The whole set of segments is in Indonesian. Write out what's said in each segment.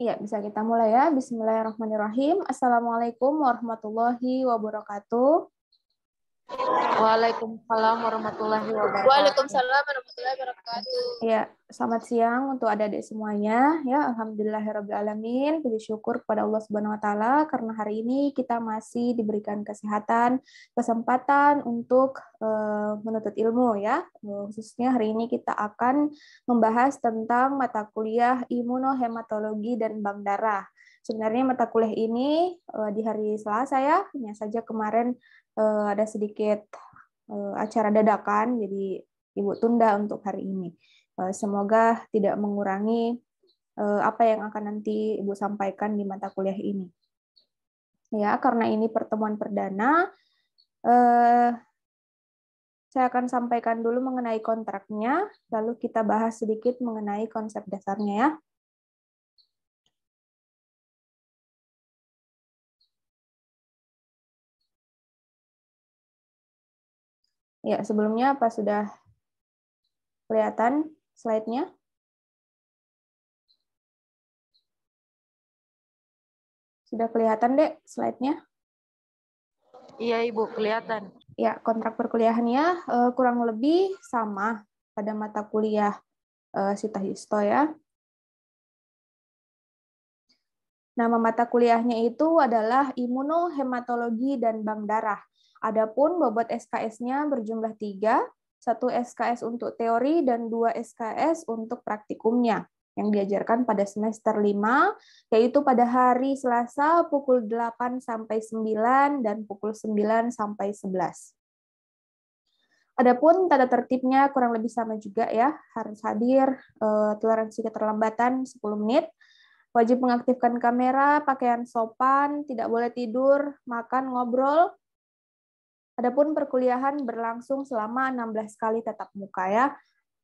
Iya, bisa kita mulai ya. Bismillahirrahmanirrahim. Assalamualaikum warahmatullahi wabarakatuh. Waalaikumsalam warahmatullahi wabarakatuh. Waalaikumsalam warahmatullahi wabarakatuh. Ya, selamat siang untuk adik-adik semuanya. Ya, alamin. Puji syukur kepada Allah Subhanahu wa taala karena hari ini kita masih diberikan kesehatan, kesempatan untuk uh, menuntut ilmu ya. Eh, khususnya hari ini kita akan membahas tentang mata kuliah imunohematologi dan bank darah. Sebenarnya mata kuliah ini uh, di hari Selasa ya, hanya saja kemarin uh, ada sedikit uh, acara dadakan, jadi Ibu tunda untuk hari ini. Uh, semoga tidak mengurangi uh, apa yang akan nanti Ibu sampaikan di mata kuliah ini. Ya, karena ini pertemuan perdana, uh, saya akan sampaikan dulu mengenai kontraknya, lalu kita bahas sedikit mengenai konsep dasarnya ya. Ya, sebelumnya apa sudah kelihatan slide-nya? Sudah kelihatan, Dek, slide-nya? Iya, Ibu, kelihatan. Ya, kontrak perkuliahannya eh, kurang lebih sama pada mata kuliah eh, Sita Histo ya. Nama mata kuliahnya itu adalah imunohematologi dan bank darah. Adapun bobot SKS-nya berjumlah tiga, satu SKS untuk teori dan dua SKS untuk praktikumnya yang diajarkan pada semester 5, yaitu pada hari Selasa pukul 8 sampai 9 dan pukul 9 sampai 11. Adapun tanda tertibnya kurang lebih sama juga ya, harus hadir, eh, toleransi keterlambatan 10 menit, wajib mengaktifkan kamera, pakaian sopan, tidak boleh tidur, makan, ngobrol, Adapun perkuliahan berlangsung selama 16 kali tatap muka ya.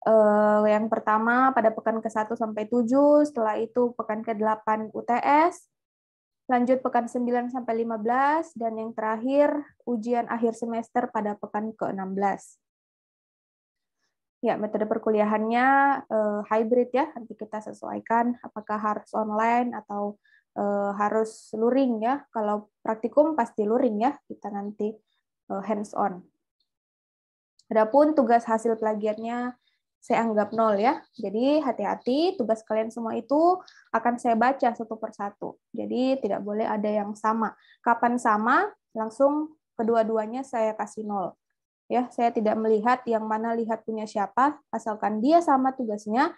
Uh, yang pertama pada pekan ke-1 sampai 7, setelah itu pekan ke-8 UTS, lanjut pekan 9 sampai 15 dan yang terakhir ujian akhir semester pada pekan ke-16. Ya, metode perkuliahannya uh, hybrid ya, nanti kita sesuaikan apakah harus online atau uh, harus luring ya. Kalau praktikum pasti luring ya, kita nanti Eh, hands on. Adapun tugas hasil plagiatnya saya anggap nol ya. Jadi hati-hati tugas kalian semua itu akan saya baca satu persatu. Jadi tidak boleh ada yang sama. Kapan sama langsung kedua-duanya saya kasih nol. Ya, saya tidak melihat yang mana lihat punya siapa, asalkan dia sama tugasnya,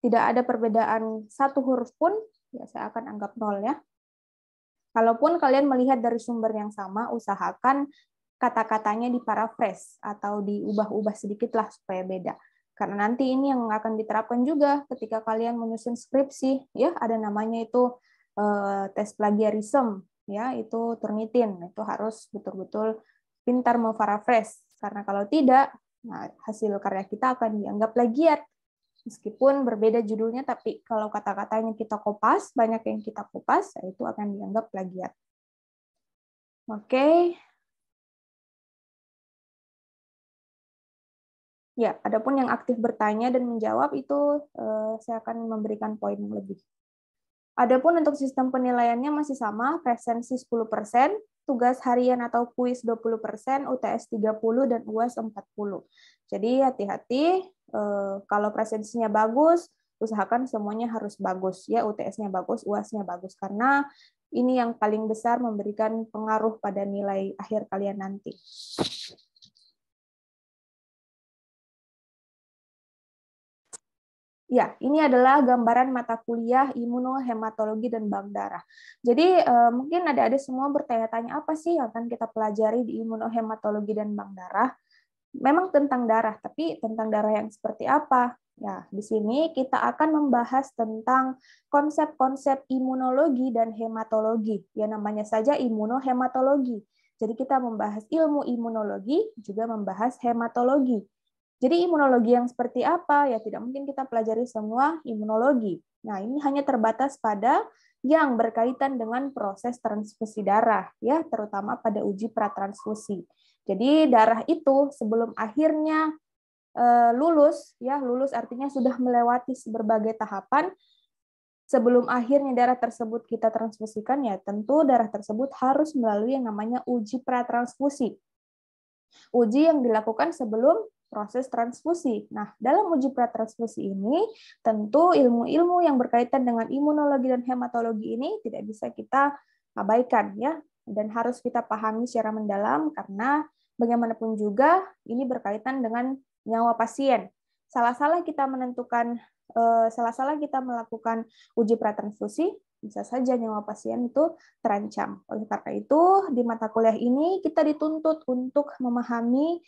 tidak ada perbedaan satu huruf pun, ya saya akan anggap nol ya. Kalaupun kalian melihat dari sumber yang sama, usahakan kata-katanya di diparaphrase atau diubah-ubah sedikit lah supaya beda. Karena nanti ini yang akan diterapkan juga ketika kalian menyusun skripsi, ya ada namanya itu eh, tes plagiarism, ya itu Turnitin, itu harus betul-betul pintar memparaphrase. Karena kalau tidak, nah, hasil karya kita akan dianggap plagiat. Meskipun berbeda judulnya, tapi kalau kata-katanya kita kopas, banyak yang kita kopas, ya, itu akan dianggap plagiat. Oke, Ya, adapun yang aktif bertanya dan menjawab itu eh, saya akan memberikan poin lebih. Adapun untuk sistem penilaiannya masih sama, presensi 10%, tugas harian atau kuis 20%, UTS 30 dan UAS 40. Jadi hati-hati eh, kalau presensinya bagus, usahakan semuanya harus bagus ya, UTS-nya bagus, UAS-nya bagus karena ini yang paling besar memberikan pengaruh pada nilai akhir kalian nanti. Ya, ini adalah gambaran mata kuliah imunohematologi dan bank darah. Jadi eh, mungkin ada-ada semua bertanya-tanya apa sih yang akan kita pelajari di imunohematologi dan bank darah. Memang tentang darah, tapi tentang darah yang seperti apa? Ya, di sini kita akan membahas tentang konsep-konsep imunologi dan hematologi. Ya namanya saja imunohematologi. Jadi kita membahas ilmu imunologi, juga membahas hematologi. Jadi imunologi yang seperti apa? Ya tidak mungkin kita pelajari semua imunologi. Nah, ini hanya terbatas pada yang berkaitan dengan proses transfusi darah ya, terutama pada uji pratransfusi. Jadi darah itu sebelum akhirnya e, lulus ya, lulus artinya sudah melewati berbagai tahapan sebelum akhirnya darah tersebut kita transfusikan ya tentu darah tersebut harus melalui yang namanya uji pratransfusi. Uji yang dilakukan sebelum proses transfusi. Nah, dalam uji pratransfusi ini, tentu ilmu-ilmu yang berkaitan dengan imunologi dan hematologi ini tidak bisa kita abaikan ya dan harus kita pahami secara mendalam karena bagaimanapun juga ini berkaitan dengan nyawa pasien. Salah-salah kita menentukan eh, salah-salah kita melakukan uji pratransfusi bisa saja nyawa pasien itu terancam. Oleh karena itu, di mata kuliah ini kita dituntut untuk memahami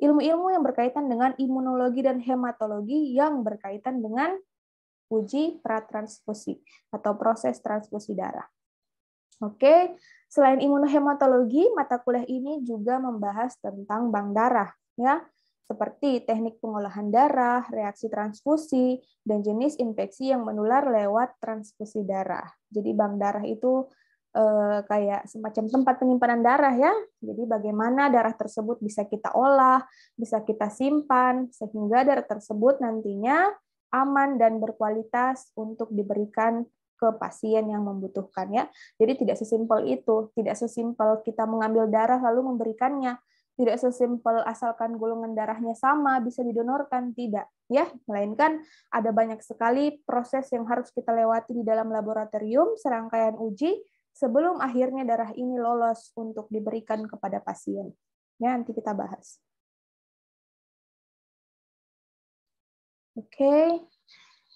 ilmu-ilmu yang berkaitan dengan imunologi dan hematologi yang berkaitan dengan uji pratransfusi atau proses transfusi darah. Oke, selain imunohematologi, mata kuliah ini juga membahas tentang bank darah ya, seperti teknik pengolahan darah, reaksi transfusi, dan jenis infeksi yang menular lewat transfusi darah. Jadi bank darah itu Eh, kayak semacam tempat penyimpanan darah ya. Jadi bagaimana darah tersebut bisa kita olah, bisa kita simpan sehingga darah tersebut nantinya aman dan berkualitas untuk diberikan ke pasien yang membutuhkan ya. Jadi tidak sesimpel itu, tidak sesimpel kita mengambil darah lalu memberikannya. Tidak sesimpel asalkan golongan darahnya sama bisa didonorkan, tidak ya melainkan ada banyak sekali proses yang harus kita lewati di dalam laboratorium serangkaian uji sebelum akhirnya darah ini lolos untuk diberikan kepada pasien. Ya, nanti kita bahas. Oke. Okay.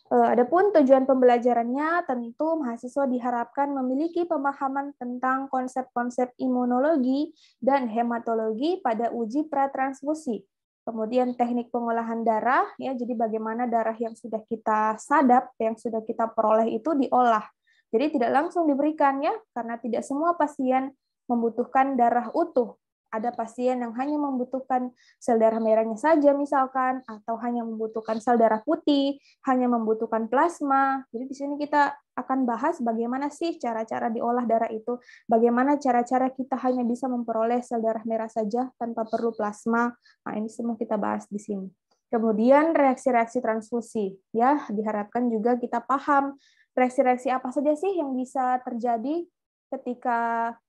Eh, adapun tujuan pembelajarannya, tentu mahasiswa diharapkan memiliki pemahaman tentang konsep-konsep imunologi dan hematologi pada uji pratransfusi. Kemudian teknik pengolahan darah, ya, jadi bagaimana darah yang sudah kita sadap, yang sudah kita peroleh itu diolah jadi tidak langsung diberikan ya, karena tidak semua pasien membutuhkan darah utuh. Ada pasien yang hanya membutuhkan sel darah merahnya saja misalkan, atau hanya membutuhkan sel darah putih, hanya membutuhkan plasma. Jadi di sini kita akan bahas bagaimana sih cara-cara diolah darah itu, bagaimana cara-cara kita hanya bisa memperoleh sel darah merah saja tanpa perlu plasma. Nah, ini semua kita bahas di sini. Kemudian reaksi-reaksi transfusi, ya diharapkan juga kita paham reaksi-reaksi apa saja sih yang bisa terjadi ketika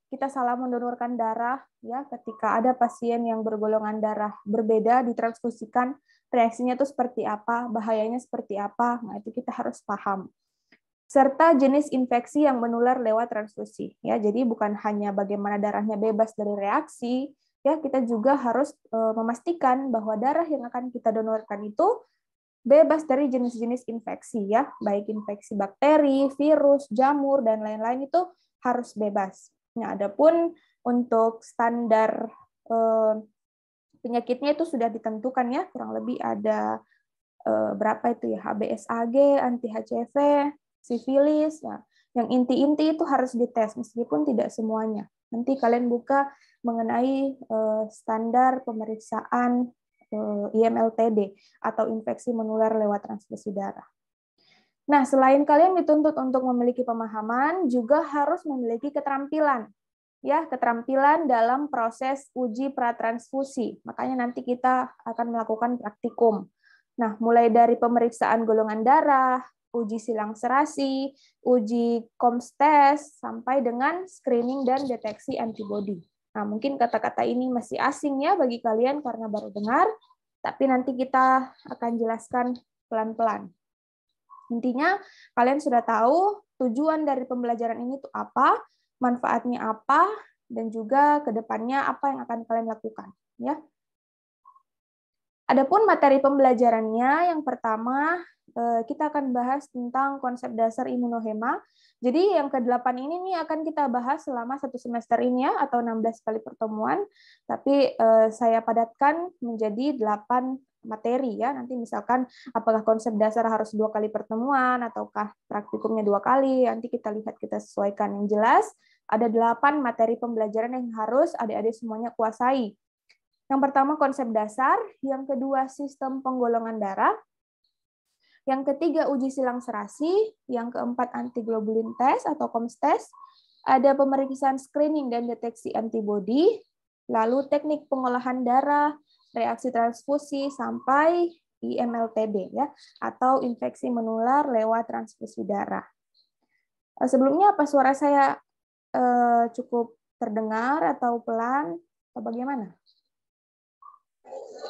kita salah mendonorkan darah ya ketika ada pasien yang bergolongan darah berbeda ditransfusikan reaksinya itu seperti apa bahayanya seperti apa nah itu kita harus paham serta jenis infeksi yang menular lewat transfusi ya jadi bukan hanya bagaimana darahnya bebas dari reaksi ya kita juga harus eh, memastikan bahwa darah yang akan kita donorkan itu bebas dari jenis-jenis infeksi ya, baik infeksi bakteri, virus, jamur dan lain-lain itu harus bebas. Nah, adapun untuk standar eh, penyakitnya itu sudah ditentukan ya, kurang lebih ada eh, berapa itu ya, HBsAg, anti HCV, sifilis. Nah, yang inti-inti itu harus dites meskipun tidak semuanya. Nanti kalian buka mengenai eh, standar pemeriksaan Eh, IMLTD atau infeksi menular lewat transfusi darah. Nah, selain kalian dituntut untuk memiliki pemahaman, juga harus memiliki keterampilan. Ya, keterampilan dalam proses uji pratransfusi. Makanya nanti kita akan melakukan praktikum. Nah, mulai dari pemeriksaan golongan darah, uji silang serasi, uji komstes, sampai dengan screening dan deteksi antibodi. Nah, mungkin kata-kata ini masih asing ya bagi kalian karena baru dengar, tapi nanti kita akan jelaskan pelan-pelan. Intinya, kalian sudah tahu tujuan dari pembelajaran ini itu apa, manfaatnya apa, dan juga ke depannya apa yang akan kalian lakukan. Ya. Adapun materi pembelajarannya, yang pertama eh, kita akan bahas tentang konsep dasar imunohema. Jadi yang ke-8 ini nih akan kita bahas selama satu semester ini ya, atau 16 kali pertemuan, tapi eh, saya padatkan menjadi 8 materi ya. Nanti misalkan apakah konsep dasar harus dua kali pertemuan, ataukah praktikumnya dua kali, nanti kita lihat kita sesuaikan. Yang jelas, ada 8 materi pembelajaran yang harus adik-adik semuanya kuasai yang pertama konsep dasar, yang kedua sistem penggolongan darah, yang ketiga uji silang serasi, yang keempat antiglobulin test atau COMS test, ada pemeriksaan screening dan deteksi antibody, lalu teknik pengolahan darah, reaksi transfusi sampai IMLTB ya atau infeksi menular lewat transfusi darah. Eh, sebelumnya apa suara saya eh, cukup terdengar atau pelan atau bagaimana?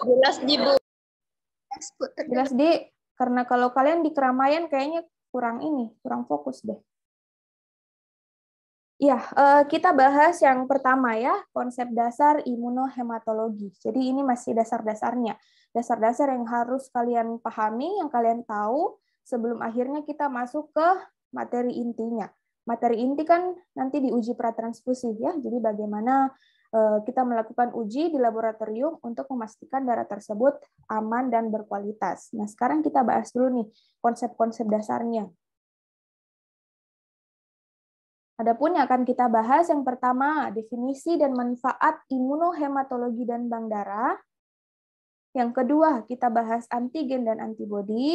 Jelas di Bu. Jelas di karena kalau kalian di keramaian kayaknya kurang ini, kurang fokus deh. Ya, eh, kita bahas yang pertama ya, konsep dasar imunohematologi. Jadi ini masih dasar-dasarnya. Dasar-dasar yang harus kalian pahami, yang kalian tahu sebelum akhirnya kita masuk ke materi intinya. Materi inti kan nanti diuji pratransfusi ya. Jadi bagaimana Eh, kita melakukan uji di laboratorium untuk memastikan darah tersebut aman dan berkualitas. Nah, sekarang kita bahas dulu nih konsep-konsep dasarnya. Adapun yang akan kita bahas yang pertama, definisi dan manfaat imunohematologi dan bank darah. Yang kedua, kita bahas antigen dan antibodi,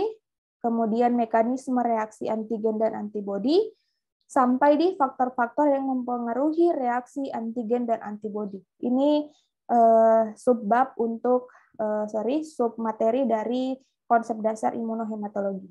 kemudian mekanisme reaksi antigen dan antibodi, sampai di faktor-faktor yang mempengaruhi reaksi antigen dan antibodi. Ini eh, subbab untuk eh, sorry sub materi dari konsep dasar imunohematologi.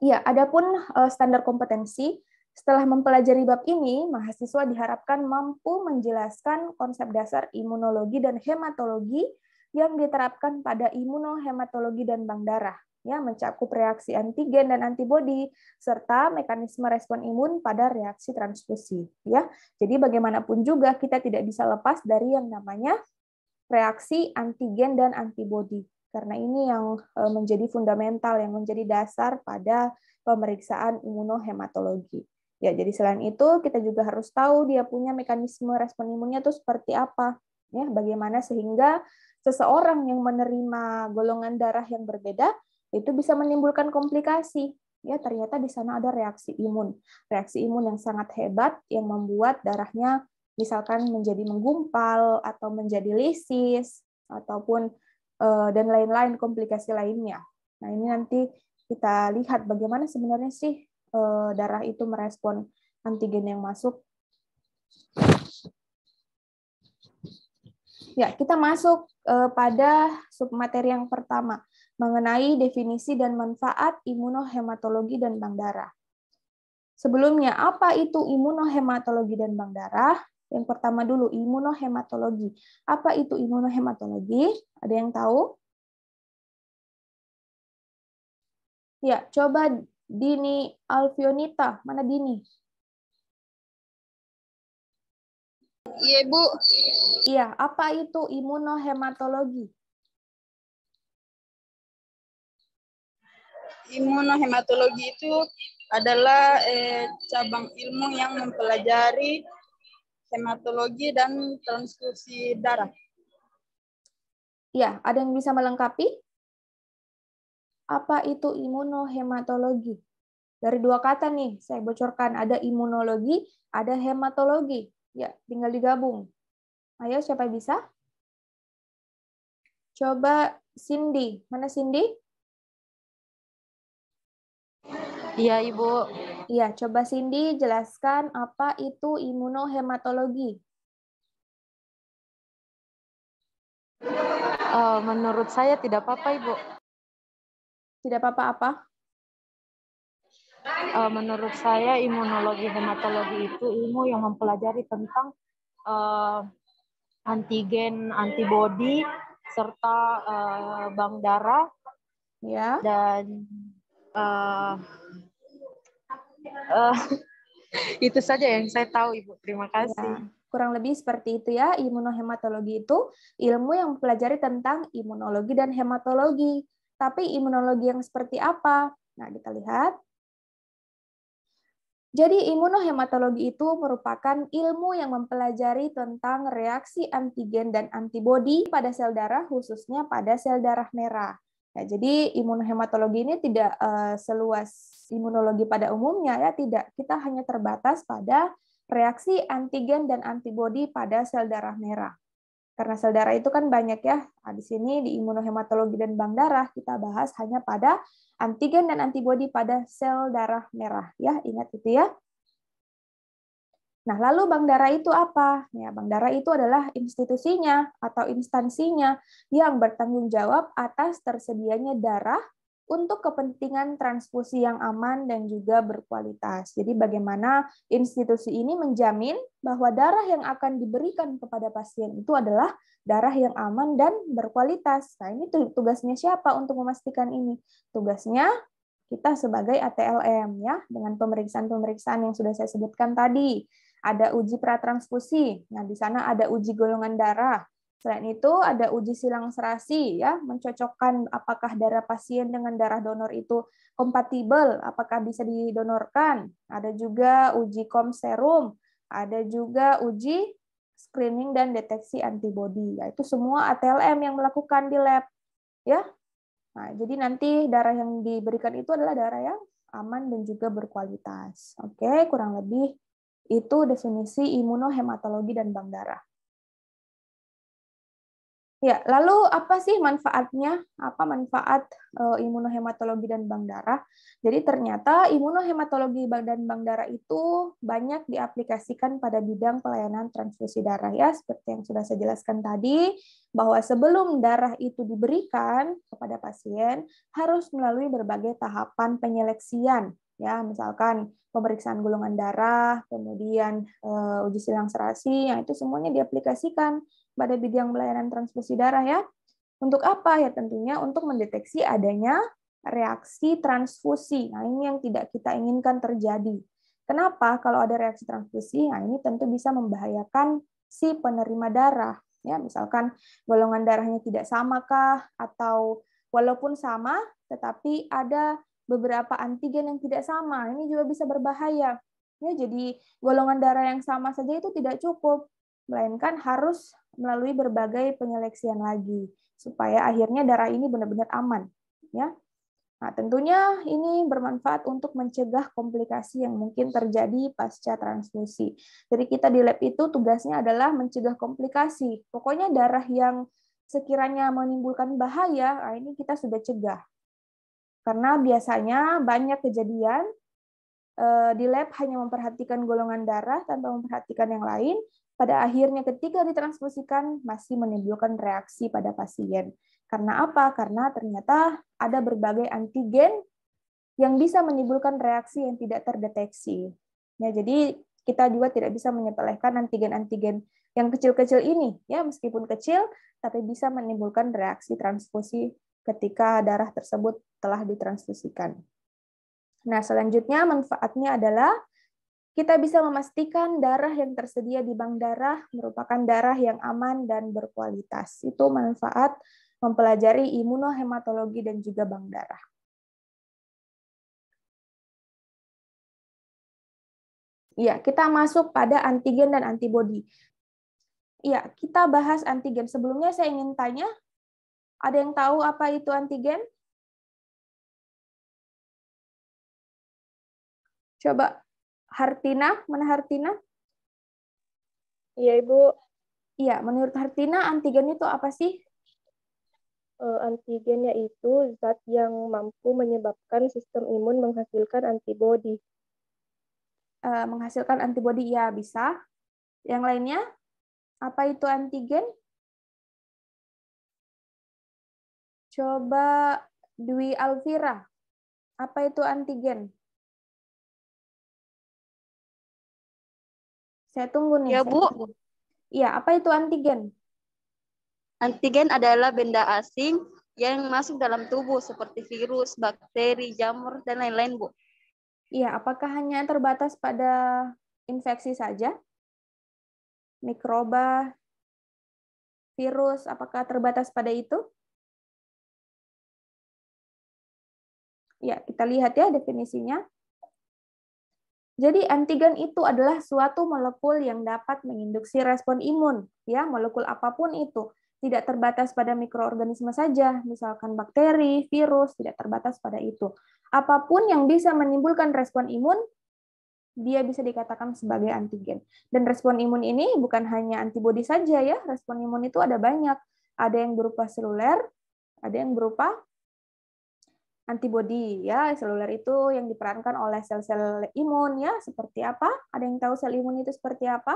Ya, adapun eh, standar kompetensi setelah mempelajari bab ini, mahasiswa diharapkan mampu menjelaskan konsep dasar imunologi dan hematologi yang diterapkan pada imunohematologi dan bank darah ya mencakup reaksi antigen dan antibodi serta mekanisme respon imun pada reaksi transfusi ya. Jadi bagaimanapun juga kita tidak bisa lepas dari yang namanya reaksi antigen dan antibodi karena ini yang e, menjadi fundamental yang menjadi dasar pada pemeriksaan imunohematologi. Ya, jadi selain itu kita juga harus tahu dia punya mekanisme respon imunnya itu seperti apa, ya, bagaimana sehingga seseorang yang menerima golongan darah yang berbeda itu bisa menimbulkan komplikasi. Ya, ternyata di sana ada reaksi imun. Reaksi imun yang sangat hebat yang membuat darahnya misalkan menjadi menggumpal atau menjadi lisis ataupun eh, dan lain-lain komplikasi lainnya. Nah, ini nanti kita lihat bagaimana sebenarnya sih eh, darah itu merespon antigen yang masuk. Ya, kita masuk eh, pada sub materi yang pertama mengenai definisi dan manfaat imunohematologi dan bank darah. Sebelumnya, apa itu imunohematologi dan bank darah? Yang pertama dulu, imunohematologi. Apa itu imunohematologi? Ada yang tahu? Ya, coba Dini Alfionita. Mana Dini? Iya, Bu. Iya, apa itu imunohematologi? Imunohematologi itu adalah eh, cabang ilmu yang mempelajari hematologi dan transfusi darah. Ya, ada yang bisa melengkapi? Apa itu imunohematologi? Dari dua kata nih, saya bocorkan. Ada imunologi, ada hematologi. Ya, tinggal digabung. Ayo, siapa yang bisa? Coba Cindy. Mana Cindy? Iya, Ibu. Iya, coba Cindy jelaskan apa itu imunohematologi. Uh, menurut saya tidak apa-apa, Ibu. Tidak apa-apa apa? -apa, apa? uh, menurut saya imunologi hematologi itu ilmu yang mempelajari tentang uh, antigen, antibodi serta uh, bank darah ya dan uh, uh, itu saja yang saya tahu Ibu. Terima kasih. Ya kurang lebih seperti itu ya imunohematologi itu ilmu yang mempelajari tentang imunologi dan hematologi tapi imunologi yang seperti apa nah kita lihat jadi imunohematologi itu merupakan ilmu yang mempelajari tentang reaksi antigen dan antibodi pada sel darah khususnya pada sel darah merah. Ya, jadi imunohematologi ini tidak uh, seluas imunologi pada umumnya ya, tidak. Kita hanya terbatas pada reaksi antigen dan antibodi pada sel darah merah. Karena sel darah itu kan banyak ya. Nah, di sini di imunohematologi dan bank darah kita bahas hanya pada antigen dan antibodi pada sel darah merah ya. Ingat itu ya. Nah, lalu bank darah itu apa? Ya, bank darah itu adalah institusinya atau instansinya yang bertanggung jawab atas tersedianya darah untuk kepentingan transfusi yang aman dan juga berkualitas. Jadi bagaimana institusi ini menjamin bahwa darah yang akan diberikan kepada pasien itu adalah darah yang aman dan berkualitas. Nah, ini tugasnya siapa untuk memastikan ini? Tugasnya kita sebagai ATLM ya, dengan pemeriksaan-pemeriksaan yang sudah saya sebutkan tadi. Ada uji pratransfusi. Nah, di sana ada uji golongan darah Selain itu ada uji silang serasi ya, mencocokkan apakah darah pasien dengan darah donor itu kompatibel, apakah bisa didonorkan. Ada juga uji kom serum, ada juga uji screening dan deteksi antibodi. Yaitu semua ATLM yang melakukan di lab ya. Nah, jadi nanti darah yang diberikan itu adalah darah yang aman dan juga berkualitas. Oke, kurang lebih itu definisi imunohematologi dan bank darah. Ya, lalu apa sih manfaatnya? Apa manfaat uh, imunohematologi dan bank darah? Jadi ternyata imunohematologi dan bank darah itu banyak diaplikasikan pada bidang pelayanan transfusi darah ya, seperti yang sudah saya jelaskan tadi bahwa sebelum darah itu diberikan kepada pasien harus melalui berbagai tahapan penyeleksian ya misalkan pemeriksaan golongan darah kemudian e, uji silang serasi yang itu semuanya diaplikasikan pada bidang pelayanan transfusi darah ya. Untuk apa? Ya tentunya untuk mendeteksi adanya reaksi transfusi. Nah, ini yang tidak kita inginkan terjadi. Kenapa? Kalau ada reaksi transfusi, nah ini tentu bisa membahayakan si penerima darah. Ya, misalkan golongan darahnya tidak samakah atau walaupun sama tetapi ada beberapa antigen yang tidak sama. Ini juga bisa berbahaya. Ya, jadi golongan darah yang sama saja itu tidak cukup melainkan harus melalui berbagai penyeleksian lagi supaya akhirnya darah ini benar-benar aman ya. Nah, tentunya ini bermanfaat untuk mencegah komplikasi yang mungkin terjadi pasca transfusi. Jadi kita di lab itu tugasnya adalah mencegah komplikasi. Pokoknya darah yang sekiranya menimbulkan bahaya, nah ini kita sudah cegah. Karena biasanya banyak kejadian Eh, di lab hanya memperhatikan golongan darah tanpa memperhatikan yang lain, pada akhirnya ketika ditransfusikan masih menimbulkan reaksi pada pasien. Karena apa? Karena ternyata ada berbagai antigen yang bisa menimbulkan reaksi yang tidak terdeteksi. Ya, jadi kita juga tidak bisa menyepelekan antigen-antigen yang kecil-kecil ini, ya meskipun kecil, tapi bisa menimbulkan reaksi transfusi ketika darah tersebut telah ditransfusikan. Nah, selanjutnya manfaatnya adalah kita bisa memastikan darah yang tersedia di bank darah merupakan darah yang aman dan berkualitas. Itu manfaat mempelajari imunohematologi dan juga bank darah. Ya, kita masuk pada antigen dan antibodi. Ya, kita bahas antigen. Sebelumnya saya ingin tanya, ada yang tahu apa itu antigen? Coba Hartina, mana Hartina? Iya, Ibu. Iya, menurut Hartina antigen itu apa sih? Eh, antigen yaitu zat yang mampu menyebabkan sistem imun menghasilkan antibodi. E, menghasilkan antibodi ya bisa. Yang lainnya apa itu antigen? Coba Dwi Alvira, apa itu antigen? Saya tunggu nih. Ya, Bu. Iya, apa itu antigen? Antigen adalah benda asing yang masuk dalam tubuh seperti virus, bakteri, jamur, dan lain-lain, Bu. Iya, apakah hanya terbatas pada infeksi saja? Mikroba, virus, apakah terbatas pada itu? Ya, kita lihat ya definisinya. Jadi antigen itu adalah suatu molekul yang dapat menginduksi respon imun, ya molekul apapun itu. Tidak terbatas pada mikroorganisme saja, misalkan bakteri, virus, tidak terbatas pada itu. Apapun yang bisa menimbulkan respon imun, dia bisa dikatakan sebagai antigen. Dan respon imun ini bukan hanya antibodi saja ya, respon imun itu ada banyak. Ada yang berupa seluler, ada yang berupa antibody ya seluler itu yang diperankan oleh sel-sel imun ya seperti apa? Ada yang tahu sel imun itu seperti apa?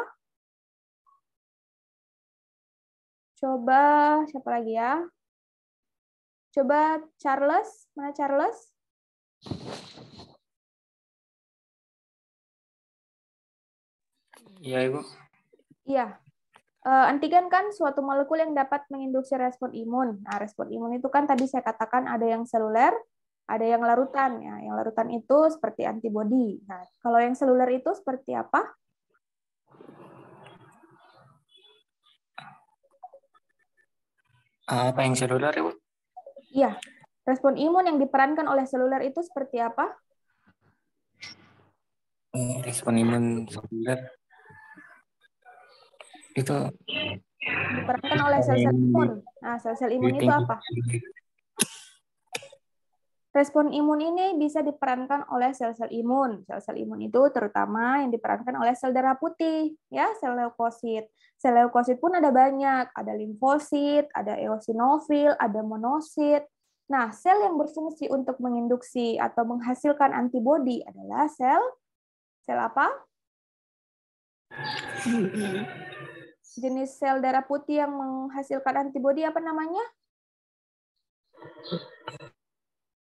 Coba siapa lagi ya? Coba Charles, mana Charles? Iya, Ibu. Iya. Eh, antigen kan suatu molekul yang dapat menginduksi respon imun. Nah, respon imun itu kan tadi saya katakan ada yang seluler, ada yang larutan ya, yang larutan itu seperti antibody. Nah, kalau yang seluler itu seperti apa? Apa yang seluler, Ibu? Iya. Respon imun yang diperankan oleh seluler itu seperti apa? Eh, respon imun seluler itu diperankan oleh sel-sel imun. Nah, sel-sel imun itu apa? Respon imun ini bisa diperankan oleh sel-sel imun. Sel-sel imun itu terutama yang diperankan oleh sel darah putih, ya, sel leukosit. Sel leukosit pun ada banyak, ada limfosit, ada eosinofil, ada monosit. Nah, sel yang berfungsi untuk menginduksi atau menghasilkan antibodi adalah sel sel apa? Jenis sel darah putih yang menghasilkan antibodi apa namanya?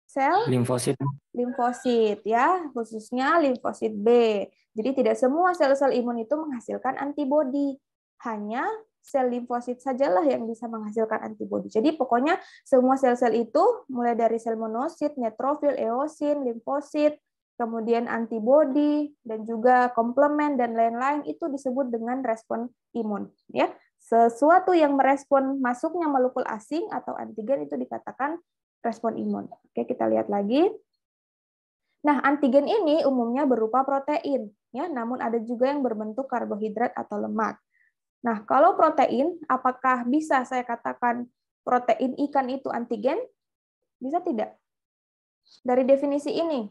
sel limfosit. Limfosit ya, khususnya limfosit B. Jadi tidak semua sel-sel imun itu menghasilkan antibodi. Hanya sel limfosit sajalah yang bisa menghasilkan antibodi. Jadi pokoknya semua sel-sel itu mulai dari sel monosit, netrofil eosin, limfosit, kemudian antibodi dan juga komplement dan lain-lain itu disebut dengan respon imun ya. Sesuatu yang merespon masuknya molekul asing atau antigen itu dikatakan respon imun. Oke, kita lihat lagi. Nah, antigen ini umumnya berupa protein, ya, namun ada juga yang berbentuk karbohidrat atau lemak. Nah, kalau protein, apakah bisa saya katakan protein ikan itu antigen? Bisa tidak? Dari definisi ini.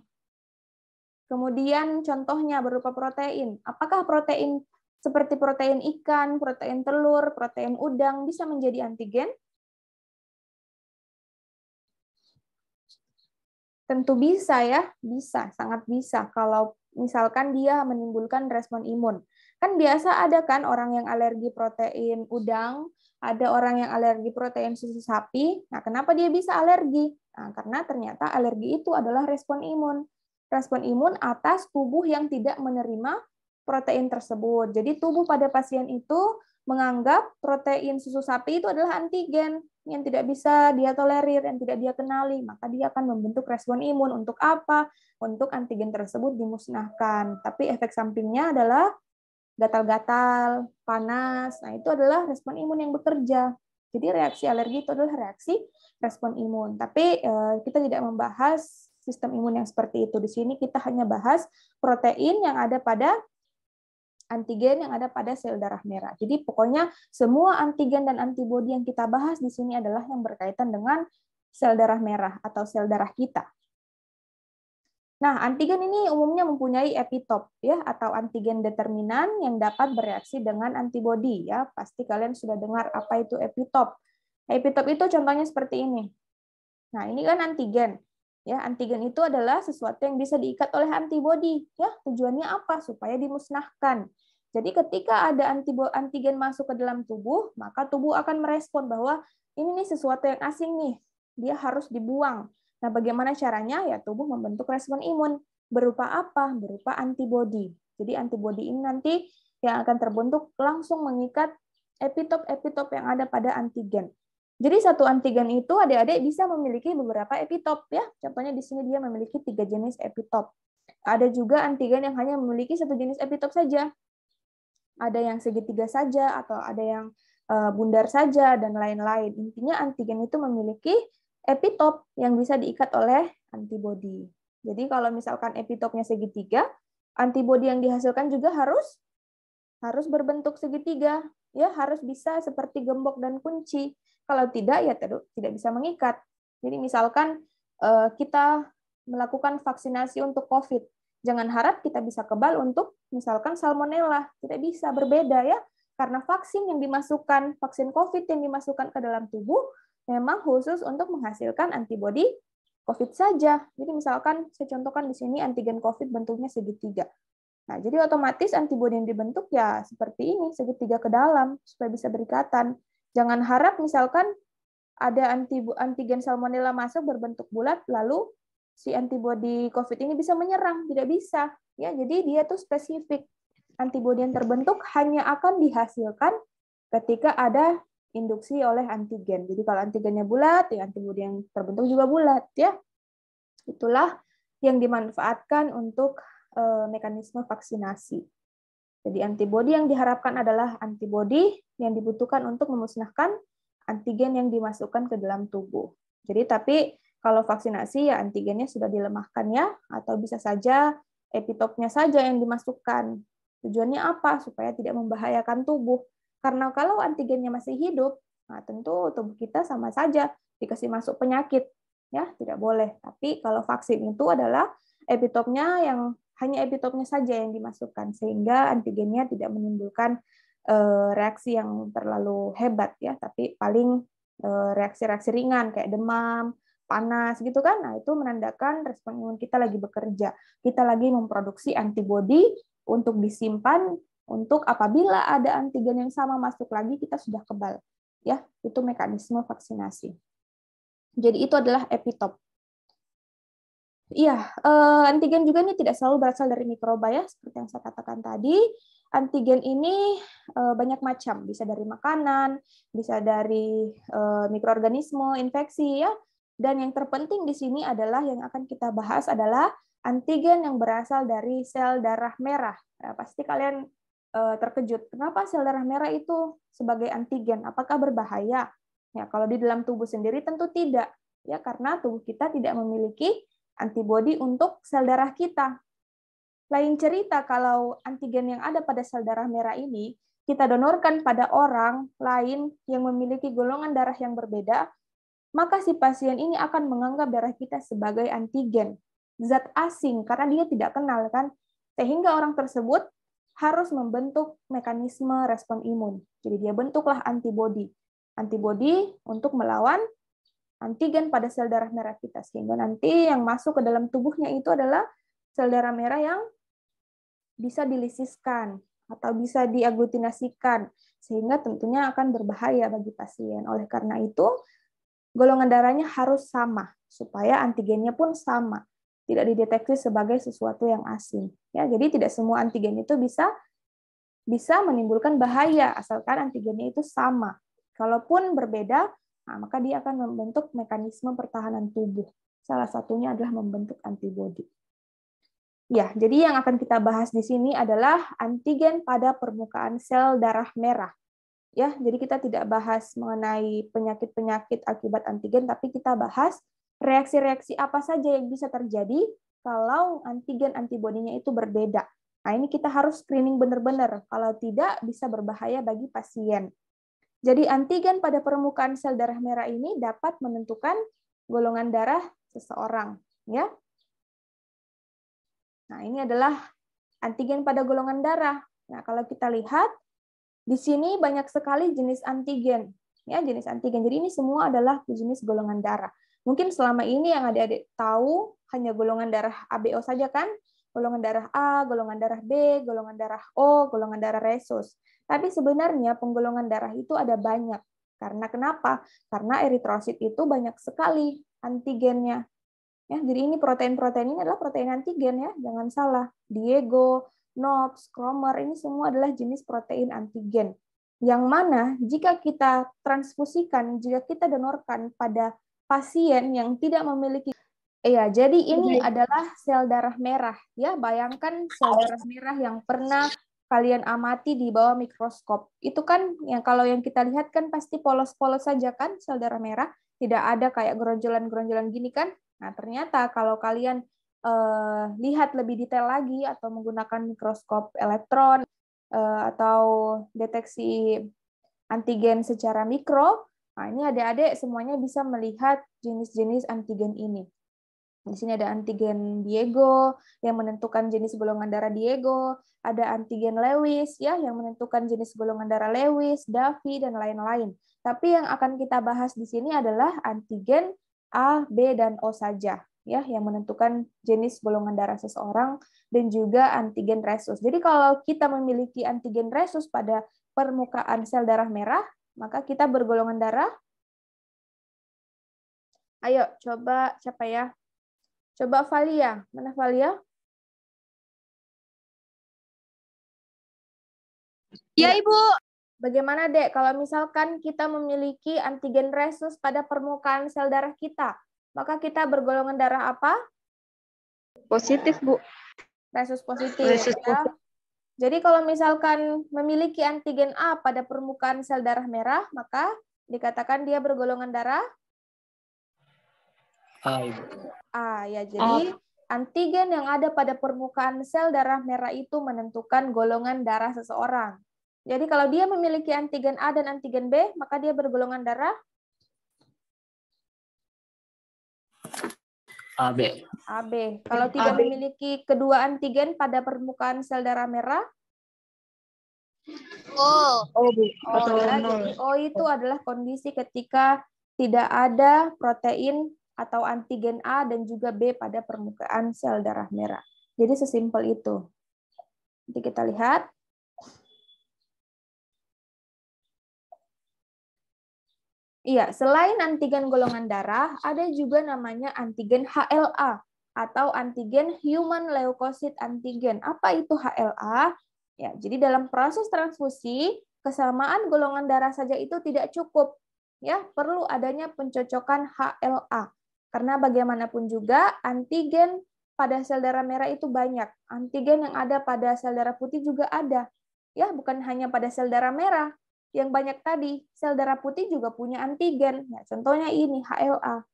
Kemudian contohnya berupa protein. Apakah protein seperti protein ikan, protein telur, protein udang bisa menjadi antigen? Tentu bisa ya, bisa, sangat bisa kalau misalkan dia menimbulkan respon imun. Kan biasa ada kan orang yang alergi protein udang, ada orang yang alergi protein susu sapi. Nah, kenapa dia bisa alergi? Nah, karena ternyata alergi itu adalah respon imun. Respon imun atas tubuh yang tidak menerima protein tersebut. Jadi tubuh pada pasien itu menganggap protein susu sapi itu adalah antigen yang tidak bisa dia tolerir, dan tidak dia kenali, maka dia akan membentuk respon imun. Untuk apa? Untuk antigen tersebut dimusnahkan. Tapi efek sampingnya adalah gatal-gatal, panas. Nah, itu adalah respon imun yang bekerja. Jadi reaksi alergi itu adalah reaksi respon imun. Tapi eh, kita tidak membahas sistem imun yang seperti itu. Di sini kita hanya bahas protein yang ada pada antigen yang ada pada sel darah merah. Jadi pokoknya semua antigen dan antibodi yang kita bahas di sini adalah yang berkaitan dengan sel darah merah atau sel darah kita. Nah, antigen ini umumnya mempunyai epitop ya atau antigen determinan yang dapat bereaksi dengan antibodi ya. Pasti kalian sudah dengar apa itu epitop. Epitop itu contohnya seperti ini. Nah, ini kan antigen. Ya, antigen itu adalah sesuatu yang bisa diikat oleh antibodi. Ya, tujuannya apa? Supaya dimusnahkan. Jadi ketika ada antigen masuk ke dalam tubuh, maka tubuh akan merespon bahwa ini nih sesuatu yang asing nih, dia harus dibuang. Nah, bagaimana caranya? Ya, tubuh membentuk respon imun berupa apa? Berupa antibodi. Jadi antibodi ini nanti yang akan terbentuk langsung mengikat epitop-epitop yang ada pada antigen. Jadi satu antigen itu adik-adik bisa memiliki beberapa epitop ya. Contohnya di sini dia memiliki tiga jenis epitop. Ada juga antigen yang hanya memiliki satu jenis epitop saja. Ada yang segitiga saja atau ada yang eh, bundar saja dan lain-lain. Intinya antigen itu memiliki epitop yang bisa diikat oleh antibodi. Jadi kalau misalkan epitopnya segitiga, antibodi yang dihasilkan juga harus harus berbentuk segitiga, ya harus bisa seperti gembok dan kunci kalau tidak, ya tidak bisa mengikat. Jadi misalkan eh, kita melakukan vaksinasi untuk COVID, jangan harap kita bisa kebal untuk misalkan salmonella. kita bisa, berbeda ya. Karena vaksin yang dimasukkan, vaksin COVID yang dimasukkan ke dalam tubuh memang khusus untuk menghasilkan antibodi COVID saja. Jadi misalkan saya contohkan di sini antigen COVID bentuknya segitiga. Nah, jadi otomatis antibodi yang dibentuk ya seperti ini, segitiga ke dalam supaya bisa berikatan. Jangan harap misalkan ada antigen salmonella masuk berbentuk bulat lalu si antibodi COVID ini bisa menyerang, tidak bisa. Ya, jadi dia tuh spesifik. Antibodi yang terbentuk hanya akan dihasilkan ketika ada induksi oleh antigen. Jadi kalau antigennya bulat, ya antibodi yang terbentuk juga bulat, ya. Itulah yang dimanfaatkan untuk eh, mekanisme vaksinasi. Jadi antibodi yang diharapkan adalah antibodi yang dibutuhkan untuk memusnahkan antigen yang dimasukkan ke dalam tubuh. Jadi tapi kalau vaksinasi ya antigennya sudah dilemahkan ya atau bisa saja epitopnya saja yang dimasukkan. Tujuannya apa? Supaya tidak membahayakan tubuh. Karena kalau antigennya masih hidup, nah tentu tubuh kita sama saja dikasih masuk penyakit. Ya, tidak boleh. Tapi kalau vaksin itu adalah epitopnya yang hanya epitopnya saja yang dimasukkan sehingga antigennya tidak menimbulkan eh, reaksi yang terlalu hebat ya, tapi paling eh, reaksi-reaksi ringan kayak demam, panas gitu kan. Nah, itu menandakan respon imun kita lagi bekerja. Kita lagi memproduksi antibody untuk disimpan untuk apabila ada antigen yang sama masuk lagi kita sudah kebal. Ya, itu mekanisme vaksinasi. Jadi itu adalah epitop. Iya, uh, antigen juga ini tidak selalu berasal dari mikroba ya, seperti yang saya katakan tadi. Antigen ini uh, banyak macam, bisa dari makanan, bisa dari uh, mikroorganisme, infeksi ya. Dan yang terpenting di sini adalah yang akan kita bahas adalah antigen yang berasal dari sel darah merah. Nah, pasti kalian terkejut, kenapa sel darah merah itu sebagai antigen? Apakah berbahaya? Ya, kalau di dalam tubuh sendiri tentu tidak, ya karena tubuh kita tidak memiliki antibodi untuk sel darah kita. Lain cerita kalau antigen yang ada pada sel darah merah ini kita donorkan pada orang lain yang memiliki golongan darah yang berbeda, maka si pasien ini akan menganggap darah kita sebagai antigen, zat asing karena dia tidak kenal kan. Sehingga orang tersebut harus membentuk mekanisme respon imun. Jadi dia bentuklah antibodi. Antibodi untuk melawan antigen pada sel darah merah kita sehingga nanti yang masuk ke dalam tubuhnya itu adalah sel darah merah yang bisa dilisiskan atau bisa diaglutinasikan sehingga tentunya akan berbahaya bagi pasien. Oleh karena itu, golongan darahnya harus sama supaya antigennya pun sama, tidak dideteksi sebagai sesuatu yang asing. Ya, jadi tidak semua antigen itu bisa bisa menimbulkan bahaya asalkan antigennya itu sama. Kalaupun berbeda, Nah, maka dia akan membentuk mekanisme pertahanan tubuh. Salah satunya adalah membentuk antibodi. Ya, jadi yang akan kita bahas di sini adalah antigen pada permukaan sel darah merah. Ya, jadi kita tidak bahas mengenai penyakit-penyakit akibat antigen, tapi kita bahas reaksi-reaksi apa saja yang bisa terjadi kalau antigen antibodinya itu berbeda. Nah, ini kita harus screening benar-benar. Kalau tidak, bisa berbahaya bagi pasien. Jadi antigen pada permukaan sel darah merah ini dapat menentukan golongan darah seseorang, ya. Nah, ini adalah antigen pada golongan darah. Nah, kalau kita lihat di sini banyak sekali jenis antigen, ya, jenis antigen. Jadi ini semua adalah jenis golongan darah. Mungkin selama ini yang adik-adik tahu hanya golongan darah ABO saja kan? golongan darah A, golongan darah B, golongan darah O, golongan darah resus. Tapi sebenarnya penggolongan darah itu ada banyak. Karena kenapa? Karena eritrosit itu banyak sekali antigennya. Ya, jadi ini protein-protein ini adalah protein antigen ya, jangan salah. Diego, Nobs, Cromer ini semua adalah jenis protein antigen. Yang mana jika kita transfusikan, jika kita donorkan pada pasien yang tidak memiliki Iya, jadi ini iya. adalah sel darah merah. Ya, bayangkan sel darah merah yang pernah kalian amati di bawah mikroskop. Itu kan yang kalau yang kita lihat kan pasti polos-polos saja kan sel darah merah, tidak ada kayak geronjolan-geronjolan gini kan? Nah, ternyata kalau kalian eh, lihat lebih detail lagi atau menggunakan mikroskop elektron eh, atau deteksi antigen secara mikro, nah ini adik-adik semuanya bisa melihat jenis-jenis antigen ini. Di sini ada antigen Diego yang menentukan jenis golongan darah Diego, ada antigen Lewis ya yang menentukan jenis golongan darah Lewis, Davi dan lain-lain. Tapi yang akan kita bahas di sini adalah antigen A, B dan O saja ya yang menentukan jenis golongan darah seseorang dan juga antigen resus. Jadi kalau kita memiliki antigen resus pada permukaan sel darah merah, maka kita bergolongan darah Ayo coba siapa ya Coba Valia, mana Valia? Iya, Ibu. Bagaimana, Dek, kalau misalkan kita memiliki antigen resus pada permukaan sel darah kita, maka kita bergolongan darah apa? Positif, Bu. Resus positif. Resus ya. Jadi kalau misalkan memiliki antigen A pada permukaan sel darah merah, maka dikatakan dia bergolongan darah A Ah, ya jadi A. Ah. antigen yang ada pada permukaan sel darah merah itu menentukan golongan darah seseorang. Jadi kalau dia memiliki antigen A dan antigen B, maka dia bergolongan darah AB. AB. Kalau tidak AB. memiliki kedua antigen pada permukaan sel darah merah, Oh. Oh, oh, oh, itu adalah kondisi ketika tidak ada protein atau antigen A dan juga B pada permukaan sel darah merah. Jadi sesimpel itu. Nanti kita lihat. Iya, selain antigen golongan darah, ada juga namanya antigen HLA atau antigen human leukocyte antigen. Apa itu HLA? Ya, jadi dalam proses transfusi, kesamaan golongan darah saja itu tidak cukup. Ya, perlu adanya pencocokan HLA. Karena bagaimanapun juga antigen pada sel darah merah itu banyak. Antigen yang ada pada sel darah putih juga ada. Ya, bukan hanya pada sel darah merah. Yang banyak tadi, sel darah putih juga punya antigen. Ya, contohnya ini HLA.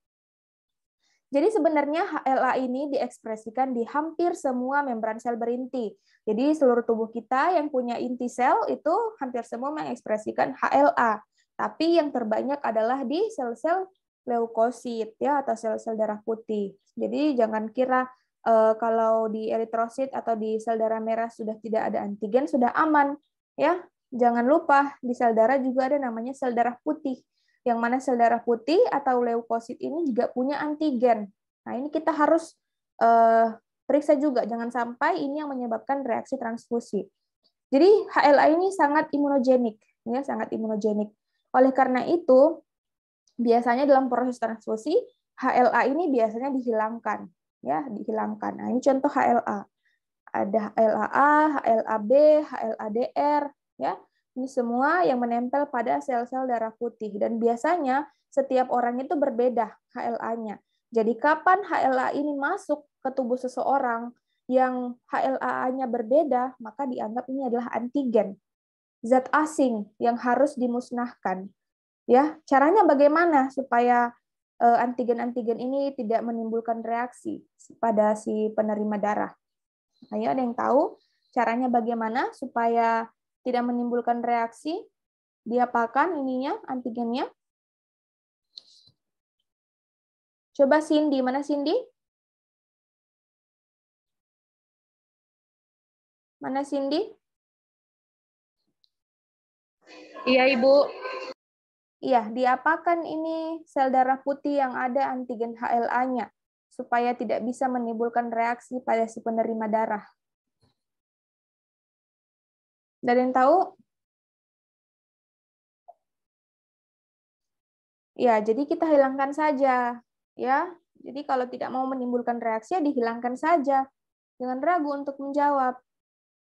Jadi sebenarnya HLA ini diekspresikan di hampir semua membran sel berinti. Jadi seluruh tubuh kita yang punya inti sel itu hampir semua mengekspresikan HLA. Tapi yang terbanyak adalah di sel-sel leukosit ya atau sel-sel darah putih. Jadi jangan kira uh, kalau di eritrosit atau di sel darah merah sudah tidak ada antigen sudah aman ya. Jangan lupa di sel darah juga ada namanya sel darah putih. Yang mana sel darah putih atau leukosit ini juga punya antigen. Nah, ini kita harus uh, periksa juga jangan sampai ini yang menyebabkan reaksi transfusi. Jadi HLA ini sangat imunogenik ya, sangat imunogenik. Oleh karena itu, biasanya dalam proses transfusi HLA ini biasanya dihilangkan ya dihilangkan. Nah, ini contoh HLA. Ada HLA-A, HLA-B, HLA-DR ya. Ini semua yang menempel pada sel-sel darah putih dan biasanya setiap orang itu berbeda HLA-nya. Jadi kapan HLA ini masuk ke tubuh seseorang yang HLA-nya berbeda, maka dianggap ini adalah antigen, zat asing yang harus dimusnahkan. Ya, caranya bagaimana supaya eh, antigen-antigen ini tidak menimbulkan reaksi pada si penerima darah? Ayo nah, ya, ada yang tahu caranya bagaimana supaya tidak menimbulkan reaksi? Diapakan ininya antigennya? Coba Cindy, mana Cindy? Mana Cindy? Iya, Ibu. Iya, diapakan ini sel darah putih yang ada antigen HLA-nya supaya tidak bisa menimbulkan reaksi pada si penerima darah? Dari yang tahu? Ya, jadi kita hilangkan saja, ya. Jadi kalau tidak mau menimbulkan reaksi, ya dihilangkan saja. Jangan ragu untuk menjawab.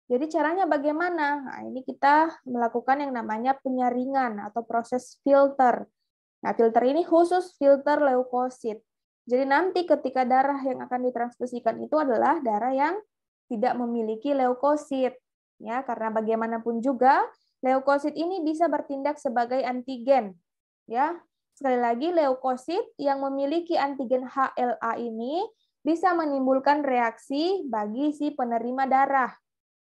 Jadi caranya bagaimana? Nah, ini kita melakukan yang namanya penyaringan atau proses filter. Nah, filter ini khusus filter leukosit. Jadi nanti ketika darah yang akan ditransfusikan itu adalah darah yang tidak memiliki leukosit. Ya, karena bagaimanapun juga leukosit ini bisa bertindak sebagai antigen. Ya. Sekali lagi leukosit yang memiliki antigen HLA ini bisa menimbulkan reaksi bagi si penerima darah.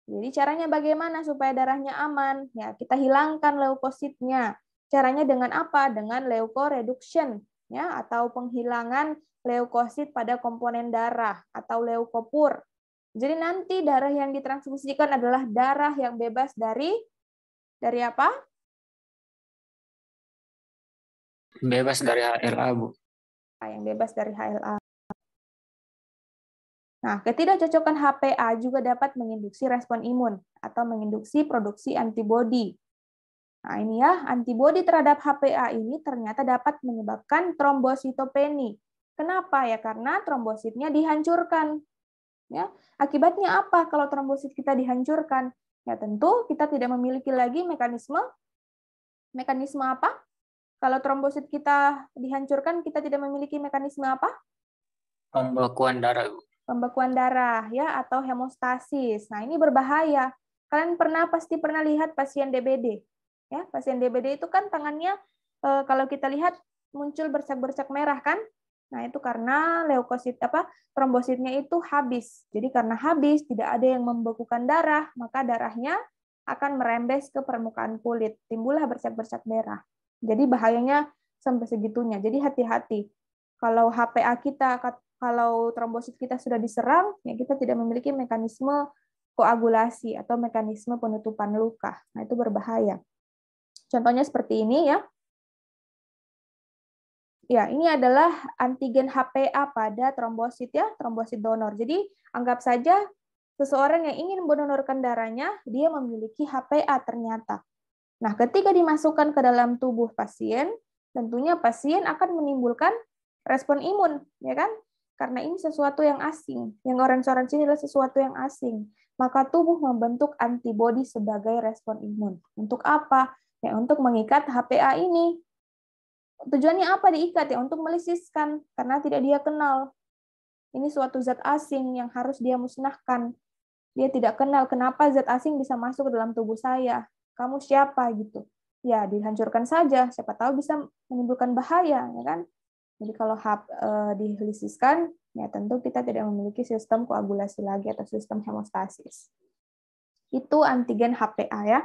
Jadi caranya bagaimana supaya darahnya aman? Ya, kita hilangkan leukositnya. Caranya dengan apa? Dengan leukoreduction ya atau penghilangan leukosit pada komponen darah atau leukopur. Jadi nanti darah yang ditransfusikan adalah darah yang bebas dari dari apa? Bebas dari HLA, Bu. Ah Yang bebas dari HLA. Nah, ketidakcocokan HPA juga dapat menginduksi respon imun atau menginduksi produksi antibodi. Nah, ini ya, antibodi terhadap HPA ini ternyata dapat menyebabkan trombositopeni. Kenapa ya? Karena trombositnya dihancurkan. Ya, akibatnya apa kalau trombosit kita dihancurkan? Ya, tentu kita tidak memiliki lagi mekanisme mekanisme apa? Kalau trombosit kita dihancurkan, kita tidak memiliki mekanisme apa? Pembekuan darah, pembekuan darah ya atau hemostasis. Nah, ini berbahaya. Kalian pernah pasti pernah lihat pasien DBD. Ya, pasien DBD itu kan tangannya eh, kalau kita lihat muncul bercak-bercak merah kan? Nah, itu karena leukosit apa trombositnya itu habis. Jadi karena habis tidak ada yang membekukan darah, maka darahnya akan merembes ke permukaan kulit. Timbullah bercak-bercak merah. Jadi bahayanya sampai segitunya. Jadi hati-hati. Kalau HPA kita kalau trombosit kita sudah diserang, ya kita tidak memiliki mekanisme koagulasi atau mekanisme penutupan luka. Nah, itu berbahaya. Contohnya seperti ini ya. Ya, ini adalah antigen HPA pada trombosit ya, trombosit donor. Jadi, anggap saja seseorang yang ingin mendonorkan darahnya, dia memiliki HPA ternyata. Nah, ketika dimasukkan ke dalam tubuh pasien, tentunya pasien akan menimbulkan respon imun, ya kan? karena ini sesuatu yang asing. Yang orang orange ini adalah sesuatu yang asing. Maka tubuh membentuk antibodi sebagai respon imun. Untuk apa? Ya, untuk mengikat HPA ini. Tujuannya apa diikat? Ya, untuk melisiskan, karena tidak dia kenal. Ini suatu zat asing yang harus dia musnahkan. Dia tidak kenal kenapa zat asing bisa masuk ke dalam tubuh saya. Kamu siapa gitu? Ya, dihancurkan saja. Siapa tahu bisa menimbulkan bahaya, ya kan? Jadi kalau HAP e, eh, dihilisiskan, ya tentu kita tidak memiliki sistem koagulasi lagi atau sistem hemostasis. Itu antigen HPA ya.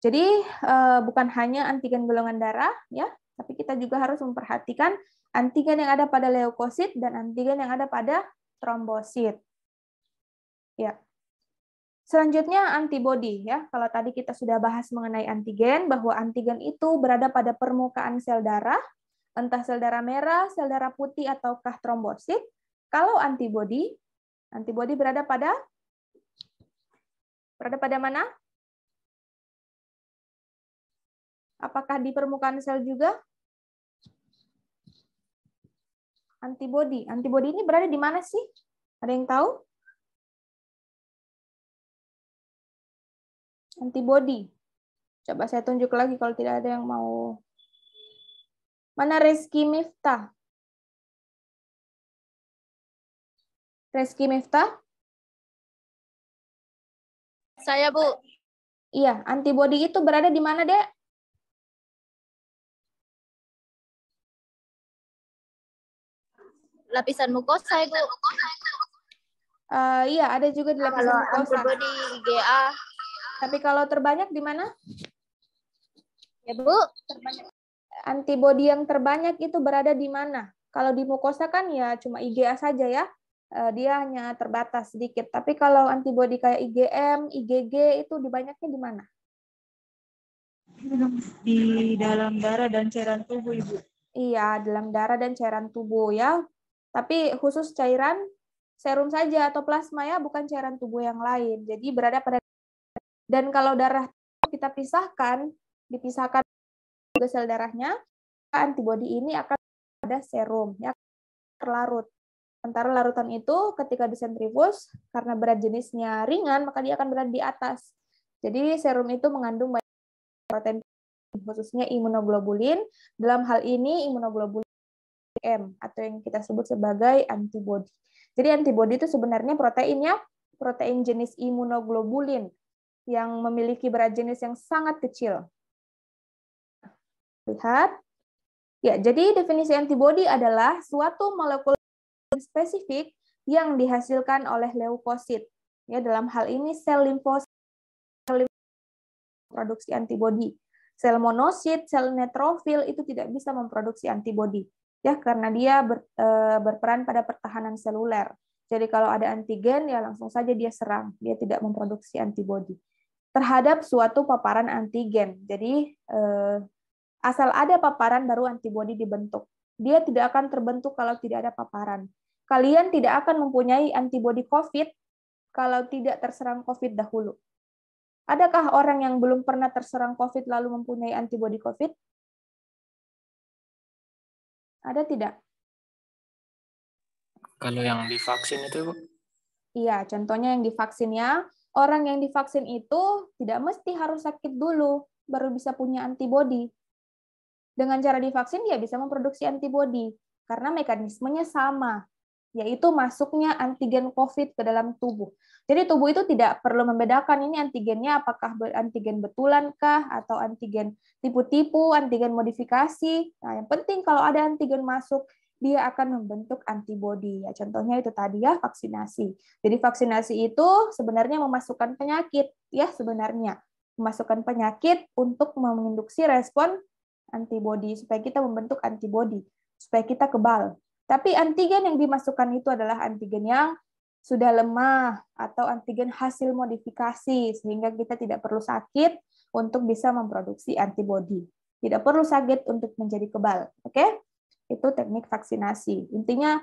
Jadi e, bukan hanya antigen golongan darah ya, tapi kita juga harus memperhatikan antigen yang ada pada leukosit dan antigen yang ada pada trombosit. Ya. Selanjutnya antibodi ya. Kalau tadi kita sudah bahas mengenai antigen bahwa antigen itu berada pada permukaan sel darah entah sel darah merah, sel darah putih, ataukah trombosit, kalau antibodi, antibodi berada pada berada pada mana? Apakah di permukaan sel juga? Antibodi. Antibodi ini berada di mana sih? Ada yang tahu? Antibodi. Coba saya tunjuk lagi kalau tidak ada yang mau Mana Reski Miftah? Reski Miftah? Saya, Bu. Iya, antibodi itu berada di mana, Dek? Lapisan mukosa, Bu. Uh, eh, iya, ada juga di lapisan kalau mukosa. antibodi IgA. Tapi kalau terbanyak di mana? Ya, Bu. Terbanyak antibodi yang terbanyak itu berada di mana? Kalau di mukosa kan ya cuma IgA saja ya, e, dia hanya terbatas sedikit. Tapi kalau antibodi kayak IgM, IgG itu dibanyaknya di mana? Di dalam darah dan cairan tubuh, Ibu. Iya, dalam darah dan cairan tubuh ya. Tapi khusus cairan serum saja atau plasma ya, bukan cairan tubuh yang lain. Jadi berada pada dan kalau darah kita pisahkan, dipisahkan juga sel darahnya, antibodi ini akan ada serum ya terlarut. Antara larutan itu ketika disentrifus karena berat jenisnya ringan maka dia akan berada di atas. Jadi serum itu mengandung banyak protein khususnya imunoglobulin. Dalam hal ini imunoglobulin M atau yang kita sebut sebagai antibodi. Jadi antibodi itu sebenarnya proteinnya protein jenis imunoglobulin yang memiliki berat jenis yang sangat kecil. Lihat. Ya, jadi definisi antibodi adalah suatu molekul spesifik yang dihasilkan oleh leukosit. Ya, dalam hal ini sel limfosit produksi antibodi. Sel monosit, sel netrofil itu tidak bisa memproduksi antibodi ya karena dia ber, e, berperan pada pertahanan seluler. Jadi kalau ada antigen ya langsung saja dia serang, dia tidak memproduksi antibodi terhadap suatu paparan antigen. Jadi e, Asal ada paparan baru antibodi dibentuk. Dia tidak akan terbentuk kalau tidak ada paparan. Kalian tidak akan mempunyai antibodi COVID kalau tidak terserang COVID dahulu. Adakah orang yang belum pernah terserang COVID lalu mempunyai antibodi COVID? Ada tidak? Kalau yang divaksin itu, Bu? Iya, contohnya yang divaksin ya. Orang yang divaksin itu tidak mesti harus sakit dulu, baru bisa punya antibodi. Dengan cara divaksin dia bisa memproduksi antibodi karena mekanismenya sama, yaitu masuknya antigen COVID ke dalam tubuh. Jadi tubuh itu tidak perlu membedakan ini antigennya apakah antigen betulan kah atau antigen tipu-tipu, antigen modifikasi. Nah, yang penting kalau ada antigen masuk dia akan membentuk antibodi. Ya, contohnya itu tadi ya vaksinasi. Jadi vaksinasi itu sebenarnya memasukkan penyakit ya sebenarnya memasukkan penyakit untuk menginduksi respon antibodi supaya kita membentuk antibodi supaya kita kebal. Tapi antigen yang dimasukkan itu adalah antigen yang sudah lemah atau antigen hasil modifikasi sehingga kita tidak perlu sakit untuk bisa memproduksi antibodi. Tidak perlu sakit untuk menjadi kebal, oke? Okay? Itu teknik vaksinasi. Intinya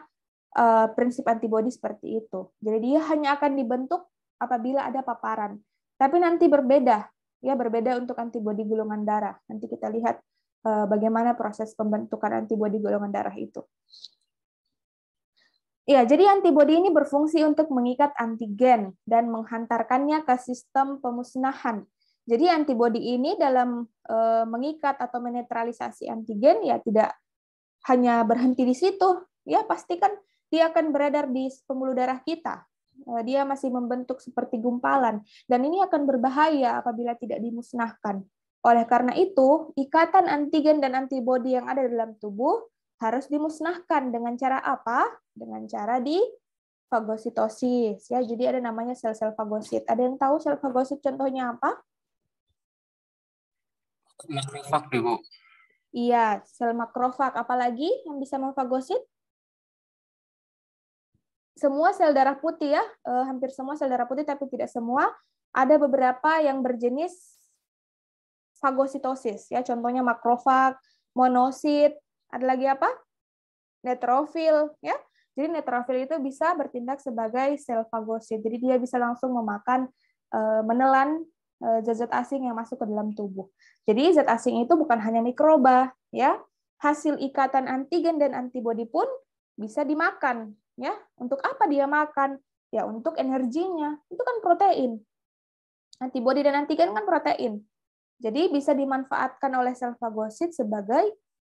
eh, prinsip antibodi seperti itu. Jadi dia hanya akan dibentuk apabila ada paparan. Tapi nanti berbeda, ya berbeda untuk antibodi golongan darah. Nanti kita lihat Eh, bagaimana proses pembentukan antibodi golongan darah itu. Ya, jadi antibodi ini berfungsi untuk mengikat antigen dan menghantarkannya ke sistem pemusnahan. Jadi antibodi ini dalam eh, mengikat atau menetralisasi antigen ya tidak hanya berhenti di situ, ya pastikan dia akan beredar di pembuluh darah kita. Eh, dia masih membentuk seperti gumpalan dan ini akan berbahaya apabila tidak dimusnahkan. Oleh karena itu, ikatan antigen dan antibodi yang ada dalam tubuh harus dimusnahkan dengan cara apa? Dengan cara di fagositosis ya. Jadi ada namanya sel-sel fagosit. Ada yang tahu sel fagosit contohnya apa? Makrofag, Bu. Iya, sel makrofag. Apalagi yang bisa memfagosit? Semua sel darah putih ya, eh, hampir semua sel darah putih tapi tidak semua. Ada beberapa yang berjenis fagositosis ya contohnya makrofag, monosit, ada lagi apa? netrofil ya. Jadi netrofil itu bisa bertindak sebagai sel fagosit. Jadi dia bisa langsung memakan eh, menelan eh, zat-zat asing yang masuk ke dalam tubuh. Jadi zat asing itu bukan hanya mikroba ya. Hasil ikatan antigen dan antibodi pun bisa dimakan ya. Untuk apa dia makan? Ya untuk energinya. Itu kan protein. Antibodi dan antigen kan protein. Jadi bisa dimanfaatkan oleh sel fagosit sebagai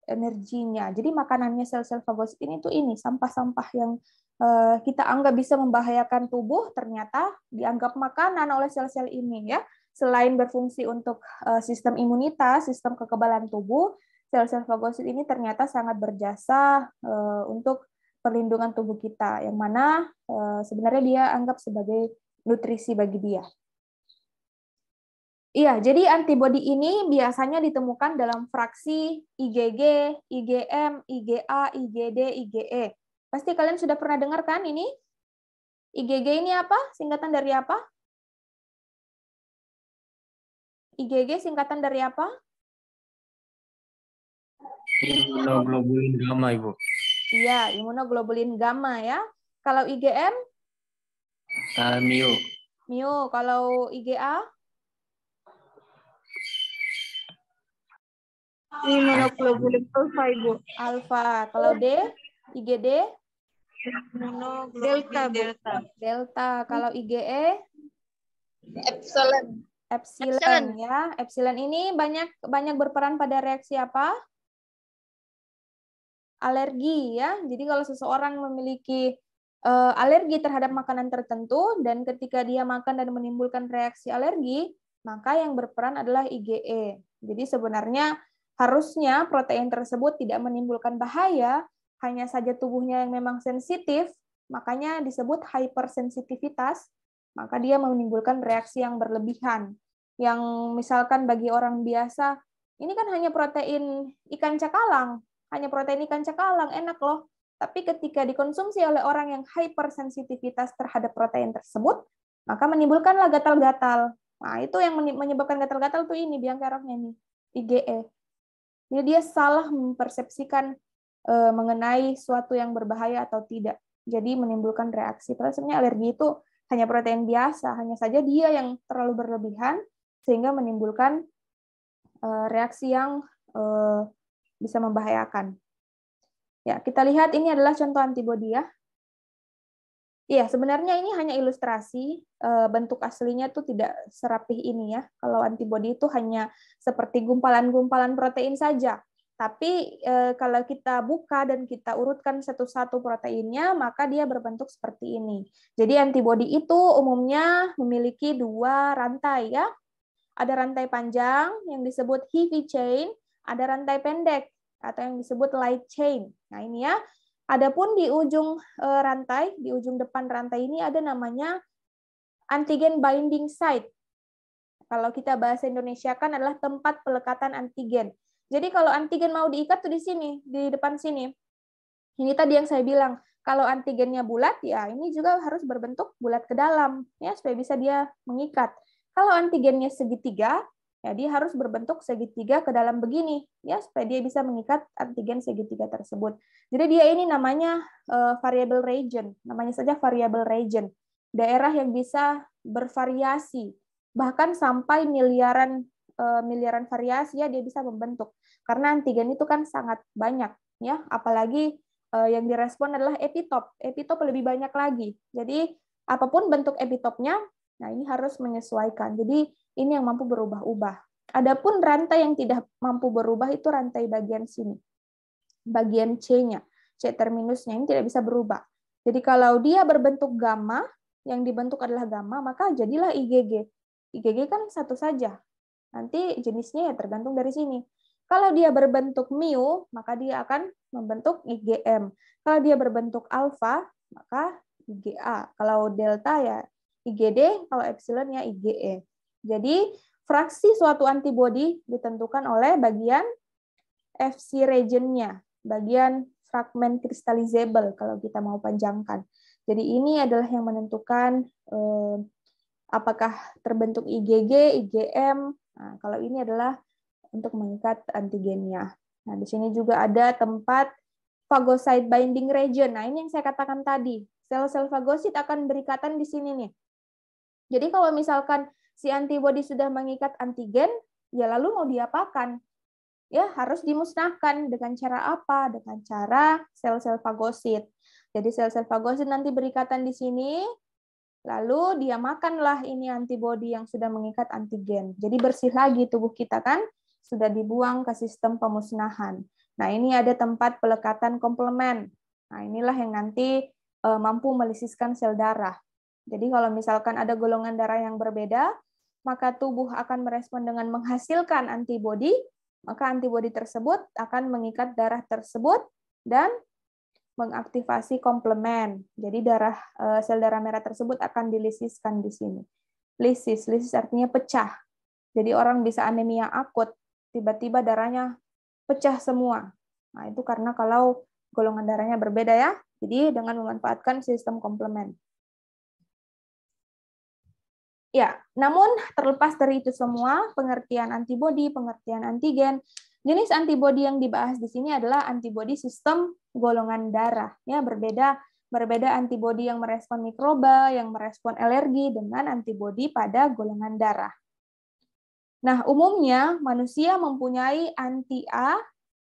energinya. Jadi makanannya sel-sel fagosit ini tuh ini sampah-sampah yang eh, kita anggap bisa membahayakan tubuh ternyata dianggap makanan oleh sel-sel ini ya. Selain berfungsi untuk eh, sistem imunitas, sistem kekebalan tubuh, sel-sel fagosit ini ternyata sangat berjasa eh, untuk perlindungan tubuh kita yang mana sebenarnya dia anggap sebagai nutrisi bagi dia. Iya, jadi antibodi ini biasanya ditemukan dalam fraksi IgG, IgM, IgA, IgD, IgE. Pasti kalian sudah pernah dengar kan ini? IgG ini apa? Singkatan dari apa? IgG singkatan dari apa? Imunoglobulin gamma, Ibu. Iya, imunoglobulin gamma ya. Kalau IgM? Uh, eh, Mio, Mio. Kalau IgA? Imunoglobulin alpha Ibu. alpha Kalau D, IgD? delta. Delta. delta. Kalau IgE? Epsilon. Epsilon. Epsilon ya. Epsilon ini banyak banyak berperan pada reaksi apa? Alergi ya. Jadi kalau seseorang memiliki uh, alergi terhadap makanan tertentu dan ketika dia makan dan menimbulkan reaksi alergi, maka yang berperan adalah IgE. Jadi sebenarnya Harusnya protein tersebut tidak menimbulkan bahaya, hanya saja tubuhnya yang memang sensitif, makanya disebut hypersensitivitas, maka dia menimbulkan reaksi yang berlebihan. Yang misalkan bagi orang biasa, ini kan hanya protein ikan cakalang, hanya protein ikan cakalang, enak loh. Tapi ketika dikonsumsi oleh orang yang hypersensitivitas terhadap protein tersebut, maka menimbulkanlah gatal-gatal. Nah, itu yang menyebabkan gatal-gatal tuh ini biang keroknya nih, IgE. Jadi ya, dia salah mempersepsikan e, mengenai suatu yang berbahaya atau tidak. Jadi menimbulkan reaksi. Padahal sebenarnya alergi itu hanya protein biasa, hanya saja dia yang terlalu berlebihan sehingga menimbulkan e, reaksi yang e, bisa membahayakan. Ya, kita lihat ini adalah contoh antibodi ya. Iya, sebenarnya ini hanya ilustrasi. Eh, bentuk aslinya tuh tidak serapih ini ya. Kalau antibodi itu hanya seperti gumpalan-gumpalan protein saja. Tapi eh, kalau kita buka dan kita urutkan satu-satu proteinnya, maka dia berbentuk seperti ini. Jadi antibodi itu umumnya memiliki dua rantai ya. Ada rantai panjang yang disebut heavy chain, ada rantai pendek atau yang disebut light chain. Nah ini ya, Adapun di ujung eh, rantai, di ujung depan rantai ini ada namanya antigen binding site. Kalau kita bahasa Indonesia kan adalah tempat pelekatan antigen. Jadi kalau antigen mau diikat tuh di sini, di depan sini. Ini tadi yang saya bilang, kalau antigennya bulat ya ini juga harus berbentuk bulat ke dalam ya supaya bisa dia mengikat. Kalau antigennya segitiga, jadi ya, harus berbentuk segitiga ke dalam begini ya supaya dia bisa mengikat antigen segitiga tersebut. Jadi dia ini namanya uh, variable region, namanya saja variable region. Daerah yang bisa bervariasi bahkan sampai miliaran uh, miliaran variasi ya dia bisa membentuk. Karena antigen itu kan sangat banyak ya, apalagi uh, yang direspon adalah epitop. Epitop lebih banyak lagi. Jadi apapun bentuk epitopnya Nah, ini harus menyesuaikan. Jadi, ini yang mampu berubah-ubah. Adapun rantai yang tidak mampu berubah itu rantai bagian sini. Bagian C-nya, C terminusnya ini tidak bisa berubah. Jadi kalau dia berbentuk gamma, yang dibentuk adalah gamma, maka jadilah IgG. IgG kan satu saja. Nanti jenisnya ya tergantung dari sini. Kalau dia berbentuk mu, maka dia akan membentuk IgM. Kalau dia berbentuk alpha maka IgA. Kalau delta ya IgD, kalau epsilon ya IgE. Jadi fraksi suatu antibodi ditentukan oleh bagian FC regionnya, bagian fragment kristalizable kalau kita mau panjangkan. Jadi ini adalah yang menentukan eh, apakah terbentuk IgG, IgM. Nah, kalau ini adalah untuk mengikat antigennya. Nah, di sini juga ada tempat fagosite binding region. Nah, ini yang saya katakan tadi. Sel-sel fagosit akan berikatan di sini nih. Jadi kalau misalkan si antibodi sudah mengikat antigen, ya lalu mau diapakan? Ya harus dimusnahkan dengan cara apa? Dengan cara sel-sel fagosit. Jadi sel-sel fagosit nanti berikatan di sini, lalu dia makanlah ini antibodi yang sudah mengikat antigen. Jadi bersih lagi tubuh kita kan sudah dibuang ke sistem pemusnahan. Nah, ini ada tempat pelekatan komplement. Nah, inilah yang nanti eh, mampu melisiskan sel darah. Jadi kalau misalkan ada golongan darah yang berbeda, maka tubuh akan merespon dengan menghasilkan antibodi, maka antibodi tersebut akan mengikat darah tersebut dan mengaktifasi komplement. Jadi darah eh, sel darah merah tersebut akan dilisiskan di sini. Lisis, lisis artinya pecah. Jadi orang bisa anemia akut, tiba-tiba darahnya pecah semua. Nah, itu karena kalau golongan darahnya berbeda ya. Jadi dengan memanfaatkan sistem komplement. Ya, namun terlepas dari itu semua, pengertian antibodi, pengertian antigen, jenis antibodi yang dibahas di sini adalah antibodi sistem golongan darah. Ya, berbeda berbeda antibodi yang merespon mikroba, yang merespon alergi dengan antibodi pada golongan darah. Nah, umumnya manusia mempunyai anti A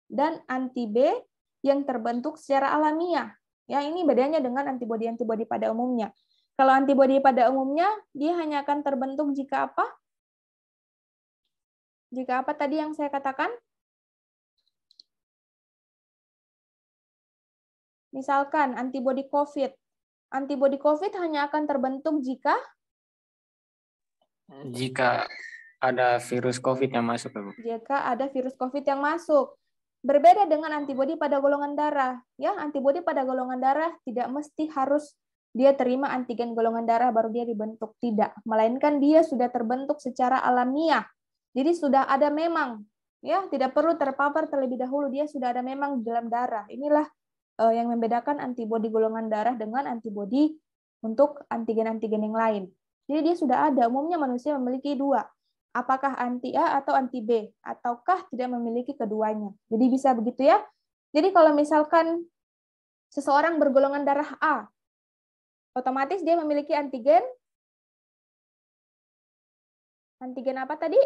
dan anti B yang terbentuk secara alamiah. Ya, ini bedanya dengan antibodi-antibodi pada umumnya. Kalau antibodi pada umumnya, dia hanya akan terbentuk jika apa? Jika apa tadi yang saya katakan? Misalkan antibodi COVID. Antibodi COVID hanya akan terbentuk jika? Jika ada virus COVID yang masuk. Jika ada virus COVID yang masuk. Berbeda dengan antibodi pada golongan darah. ya Antibodi pada golongan darah tidak mesti harus dia terima antigen golongan darah baru dia dibentuk. Tidak, melainkan dia sudah terbentuk secara alamiah. Jadi sudah ada memang, ya tidak perlu terpapar terlebih dahulu. Dia sudah ada memang di dalam darah. Inilah eh, yang membedakan antibodi golongan darah dengan antibodi untuk antigen-antigen yang lain. Jadi dia sudah ada. Umumnya manusia memiliki dua, apakah anti A atau anti B, ataukah tidak memiliki keduanya. Jadi bisa begitu ya. Jadi kalau misalkan seseorang bergolongan darah A, otomatis dia memiliki antigen antigen apa tadi?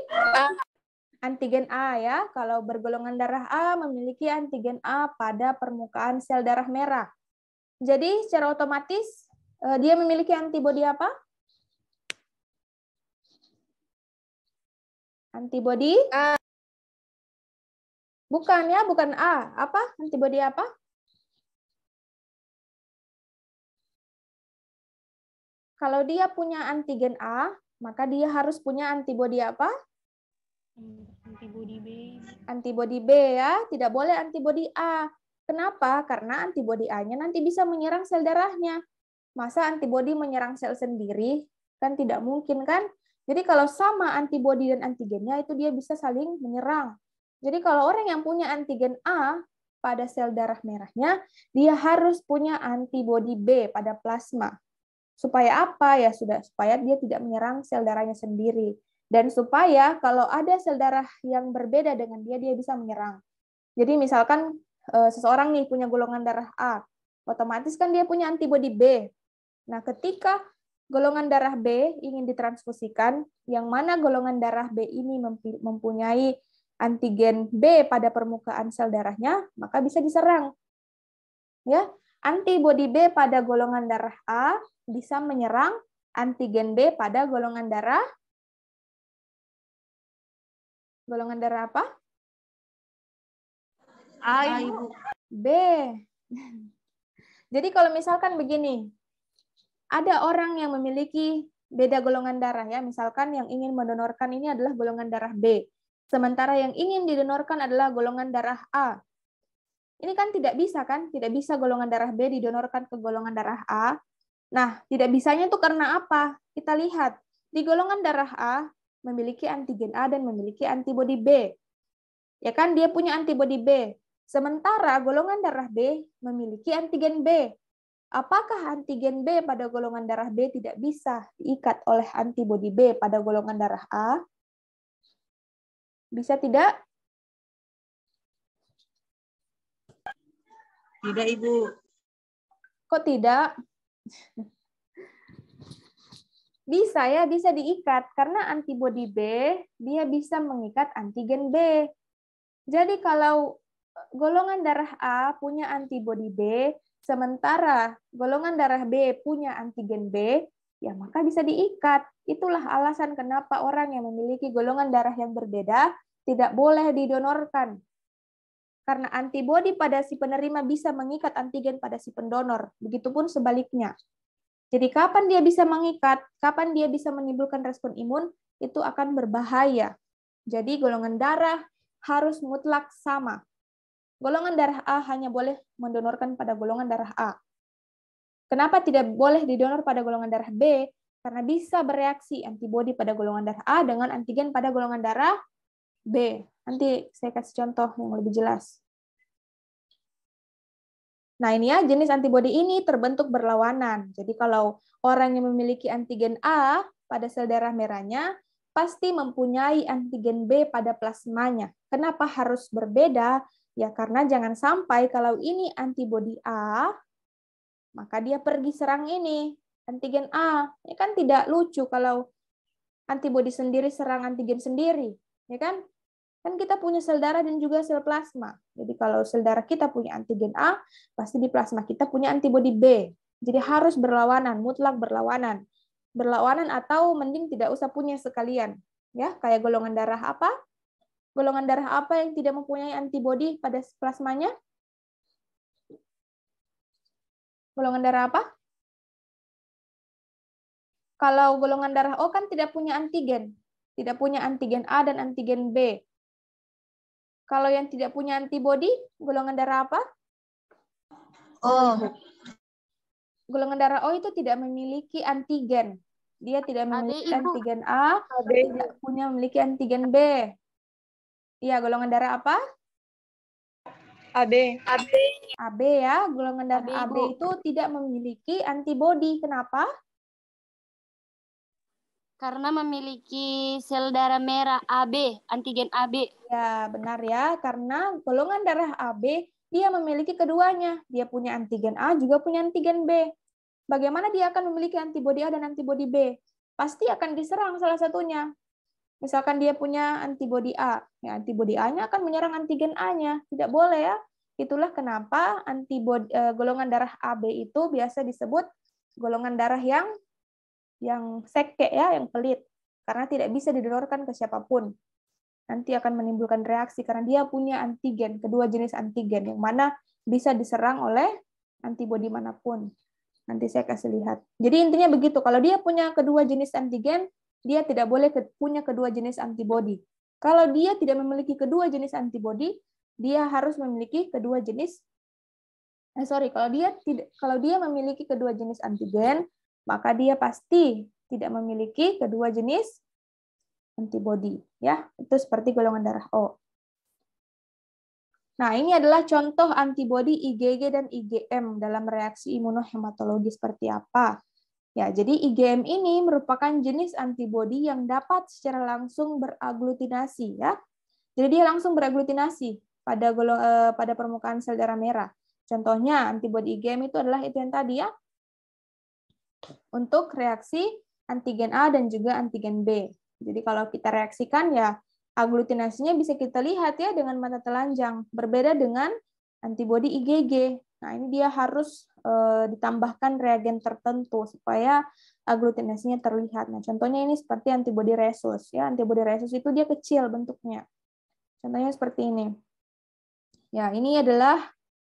Antigen A ya. Kalau bergolongan darah A memiliki antigen A pada permukaan sel darah merah. Jadi secara otomatis e, dia memiliki antibodi apa? Antibodi? Bukan ya, bukan A. Apa? Antibodi apa? Kalau dia punya antigen A, maka dia harus punya antibodi apa? Antibodi B. Antibodi B ya, tidak boleh antibodi A. Kenapa? Karena antibodi A-nya nanti bisa menyerang sel darahnya. Masa antibodi menyerang sel sendiri? Kan tidak mungkin kan? Jadi kalau sama antibodi dan antigennya itu dia bisa saling menyerang. Jadi kalau orang yang punya antigen A pada sel darah merahnya, dia harus punya antibodi B pada plasma. Supaya apa? Ya sudah supaya dia tidak menyerang sel darahnya sendiri dan supaya kalau ada sel darah yang berbeda dengan dia dia bisa menyerang. Jadi misalkan eh, seseorang nih punya golongan darah A, otomatis kan dia punya antibodi B. Nah, ketika golongan darah B ingin ditransfusikan, yang mana golongan darah B ini mempunyai antigen B pada permukaan sel darahnya, maka bisa diserang. Ya, Antibodi B pada golongan darah A bisa menyerang antigen B pada golongan darah golongan darah apa? A ibu. B. Jadi kalau misalkan begini, ada orang yang memiliki beda golongan darah ya, misalkan yang ingin mendonorkan ini adalah golongan darah B, sementara yang ingin didonorkan adalah golongan darah A ini kan tidak bisa kan? Tidak bisa golongan darah B didonorkan ke golongan darah A. Nah, tidak bisanya itu karena apa? Kita lihat. Di golongan darah A memiliki antigen A dan memiliki antibodi B. Ya kan? Dia punya antibodi B. Sementara golongan darah B memiliki antigen B. Apakah antigen B pada golongan darah B tidak bisa diikat oleh antibodi B pada golongan darah A? Bisa tidak? Tidak, Ibu. Kok tidak? Bisa ya, bisa diikat karena antibody B dia bisa mengikat antigen B. Jadi kalau golongan darah A punya antibody B, sementara golongan darah B punya antigen B, ya maka bisa diikat. Itulah alasan kenapa orang yang memiliki golongan darah yang berbeda tidak boleh didonorkan karena antibodi pada si penerima bisa mengikat antigen pada si pendonor. Begitupun sebaliknya. Jadi kapan dia bisa mengikat, kapan dia bisa menimbulkan respon imun, itu akan berbahaya. Jadi golongan darah harus mutlak sama. Golongan darah A hanya boleh mendonorkan pada golongan darah A. Kenapa tidak boleh didonor pada golongan darah B? Karena bisa bereaksi antibodi pada golongan darah A dengan antigen pada golongan darah B. Nanti saya kasih contoh yang lebih jelas. Nah, ini ya jenis antibodi ini terbentuk berlawanan. Jadi kalau orang yang memiliki antigen A pada sel darah merahnya pasti mempunyai antigen B pada plasmanya. Kenapa harus berbeda? Ya karena jangan sampai kalau ini antibodi A maka dia pergi serang ini antigen A. Ini ya kan tidak lucu kalau antibodi sendiri serang antigen sendiri, ya kan? Kan kita punya sel darah dan juga sel plasma. Jadi kalau sel darah kita punya antigen A, pasti di plasma kita punya antibodi B. Jadi harus berlawanan, mutlak berlawanan. Berlawanan atau mending tidak usah punya sekalian. Ya, kayak golongan darah apa? Golongan darah apa yang tidak mempunyai antibodi pada plasmanya? Golongan darah apa? Kalau golongan darah O kan tidak punya antigen, tidak punya antigen A dan antigen B. Kalau yang tidak punya antibodi, golongan darah apa? Oh. Golongan darah O itu tidak memiliki antigen. Dia tidak memiliki Adi, antigen A, tidak punya memiliki antigen B. Iya, golongan darah apa? AB. AB. AB ya, golongan darah AB, itu tidak memiliki antibodi. Kenapa? karena memiliki sel darah merah AB, antigen AB. Ya, benar ya, karena golongan darah AB dia memiliki keduanya. Dia punya antigen A juga punya antigen B. Bagaimana dia akan memiliki antibodi A dan antibodi B? Pasti akan diserang salah satunya. Misalkan dia punya antibodi A, ya antibodi A-nya akan menyerang antigen A-nya. Tidak boleh ya. Itulah kenapa antibodi eh, golongan darah AB itu biasa disebut golongan darah yang yang seke ya, yang pelit karena tidak bisa didonorkan ke siapapun. Nanti akan menimbulkan reaksi karena dia punya antigen, kedua jenis antigen yang mana bisa diserang oleh antibodi manapun. Nanti saya kasih lihat. Jadi intinya begitu, kalau dia punya kedua jenis antigen, dia tidak boleh punya kedua jenis antibodi. Kalau dia tidak memiliki kedua jenis antibodi, dia harus memiliki kedua jenis eh, sorry kalau dia tidak kalau dia memiliki kedua jenis antigen maka dia pasti tidak memiliki kedua jenis antibodi ya itu seperti golongan darah O. Nah, ini adalah contoh antibodi IgG dan IgM dalam reaksi imunohematologi seperti apa. Ya, jadi IgM ini merupakan jenis antibodi yang dapat secara langsung beraglutinasi ya. Jadi dia langsung beraglutinasi pada eh, pada permukaan sel darah merah. Contohnya antibodi IgM itu adalah itu yang tadi ya, untuk reaksi antigen A dan juga antigen B. Jadi kalau kita reaksikan ya aglutinasinya bisa kita lihat ya dengan mata telanjang, berbeda dengan antibodi IgG. Nah, ini dia harus eh, ditambahkan reagen tertentu supaya aglutinasinya terlihat. Nah, contohnya ini seperti antibodi resus ya. Antibodi resus itu dia kecil bentuknya. Contohnya seperti ini. Ya, ini adalah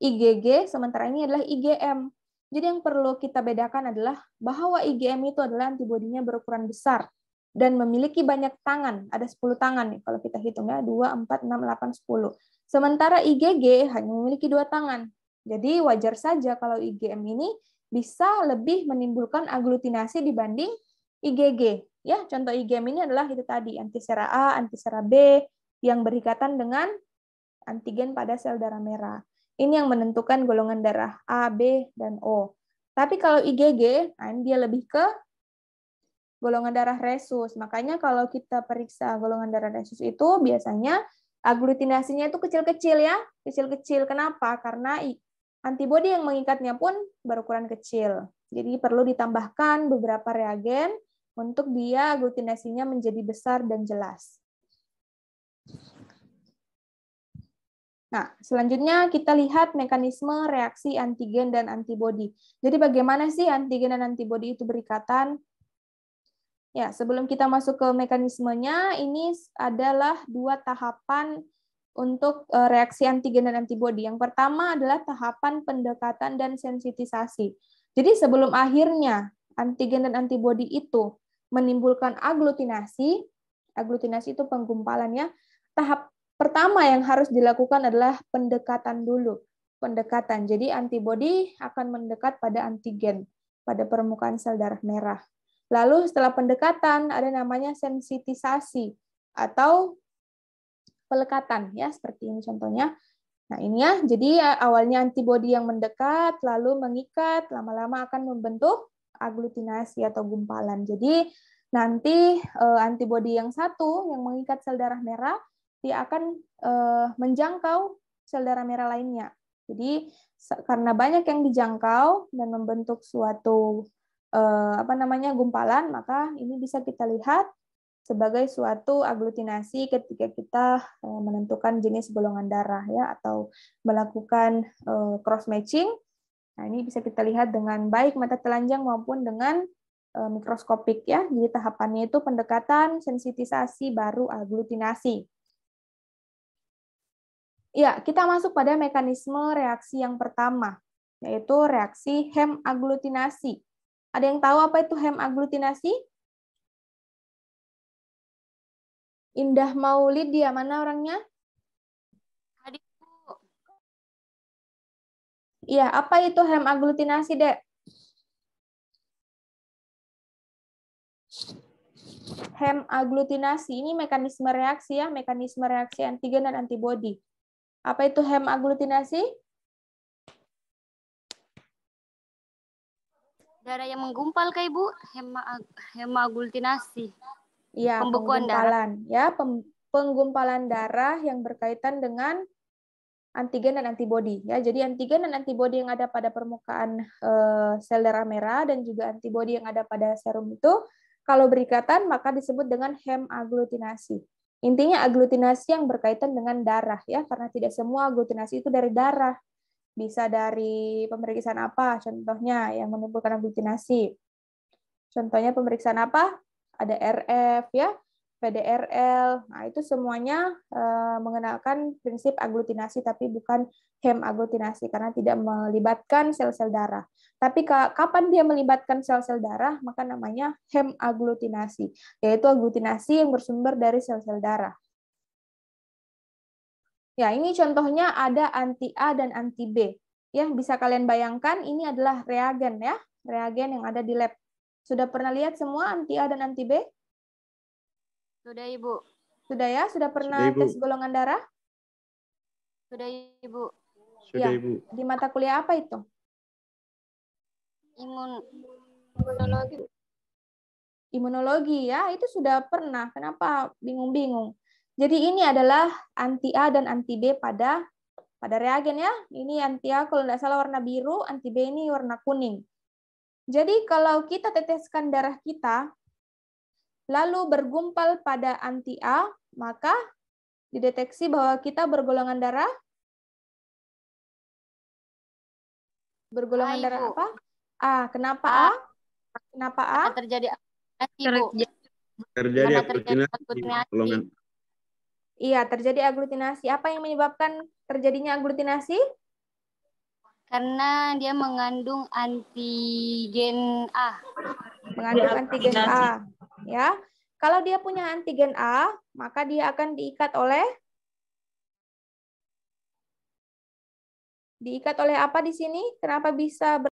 IgG sementara ini adalah IgM. Jadi yang perlu kita bedakan adalah bahwa IgM itu adalah antibodinya berukuran besar dan memiliki banyak tangan, ada 10 tangan nih kalau kita hitung ya, 2, 4, 6, 8, 10. Sementara IgG hanya memiliki dua tangan. Jadi wajar saja kalau IgM ini bisa lebih menimbulkan aglutinasi dibanding IgG. Ya, contoh IgM ini adalah itu tadi antisera A, antisera B yang berikatan dengan antigen pada sel darah merah. Ini yang menentukan golongan darah A, B, dan O. Tapi kalau IgG, kan nah, dia lebih ke golongan darah resus. Makanya kalau kita periksa golongan darah resus itu biasanya aglutinasinya itu kecil-kecil ya, kecil-kecil. Kenapa? Karena antibodi yang mengikatnya pun berukuran kecil. Jadi perlu ditambahkan beberapa reagen untuk dia aglutinasinya menjadi besar dan jelas. Nah, selanjutnya kita lihat mekanisme reaksi antigen dan antibodi. Jadi bagaimana sih antigen dan antibodi itu berikatan? Ya, sebelum kita masuk ke mekanismenya, ini adalah dua tahapan untuk e, reaksi antigen dan antibodi. Yang pertama adalah tahapan pendekatan dan sensitisasi. Jadi sebelum akhirnya antigen dan antibodi itu menimbulkan aglutinasi, aglutinasi itu penggumpalannya, tahap Pertama yang harus dilakukan adalah pendekatan dulu. Pendekatan. Jadi antibodi akan mendekat pada antigen pada permukaan sel darah merah. Lalu setelah pendekatan ada namanya sensitisasi atau pelekatan ya seperti ini contohnya. Nah, ini ya. Jadi eh, awalnya antibodi yang mendekat lalu mengikat, lama-lama akan membentuk aglutinasi atau gumpalan. Jadi nanti eh, antibodi yang satu yang mengikat sel darah merah dia akan uh, menjangkau sel darah merah lainnya. Jadi karena banyak yang dijangkau dan membentuk suatu uh, apa namanya gumpalan, maka ini bisa kita lihat sebagai suatu aglutinasi ketika kita uh, menentukan jenis golongan darah ya atau melakukan uh, cross matching. Nah, ini bisa kita lihat dengan baik mata telanjang maupun dengan mikroskopik ya. Jadi tahapannya itu pendekatan, sensitisasi baru aglutinasi. Ya, kita masuk pada mekanisme reaksi yang pertama, yaitu reaksi hemaglutinasi. Ada yang tahu apa itu hemaglutinasi? Indah Maulid, dia mana orangnya? Adikku. Iya, apa itu hemaglutinasi, Dek? Hemaglutinasi ini mekanisme reaksi ya, mekanisme reaksi antigen dan antibodi. Apa itu hemaglutinasi? Darah yang menggumpal, Kak Ibu. Hema, hemaglutinasi. Iya, pembekuan darah. Ya, pem, penggumpalan darah yang berkaitan dengan antigen dan antibodi ya. Jadi antigen dan antibodi yang ada pada permukaan e, sel darah merah dan juga antibodi yang ada pada serum itu kalau berikatan maka disebut dengan hemaglutinasi. Intinya aglutinasi yang berkaitan dengan darah ya, karena tidak semua aglutinasi itu dari darah. Bisa dari pemeriksaan apa contohnya yang menimbulkan aglutinasi. Contohnya pemeriksaan apa? Ada RF ya, PDRL. Nah, itu semuanya eh, mengenalkan prinsip aglutinasi tapi bukan hem aglutinasi karena tidak melibatkan sel-sel darah. Tapi kapan dia melibatkan sel-sel darah, maka namanya hem aglutinasi, yaitu aglutinasi yang bersumber dari sel-sel darah. Ya, ini contohnya ada anti A dan anti B. Ya, bisa kalian bayangkan ini adalah reagen ya, reagen yang ada di lab. Sudah pernah lihat semua anti A dan anti B? Sudah, Ibu. Sudah ya? Sudah pernah Sudah, tes golongan darah? Sudah, Ibu. Sudah, ya. Ibu. Di mata kuliah apa itu? Imun imunologi. Imunologi ya, itu sudah pernah. Kenapa bingung-bingung? Jadi ini adalah anti A dan anti B pada pada reagen ya. Ini anti A kalau tidak salah warna biru, anti B ini warna kuning. Jadi kalau kita teteskan darah kita lalu bergumpal pada anti A, maka dideteksi bahwa kita bergolongan darah bergolongan A, darah apa? A. Kenapa A? A? Kenapa A? Karena terjadi aglutinasi, Bu. Terjadi aglutinasi. Iya, terjadi aglutinasi. Apa yang menyebabkan terjadinya aglutinasi? Karena dia mengandung antigen A. Mengandung antigen A ya. Kalau dia punya antigen A, maka dia akan diikat oleh diikat oleh apa di sini? Kenapa bisa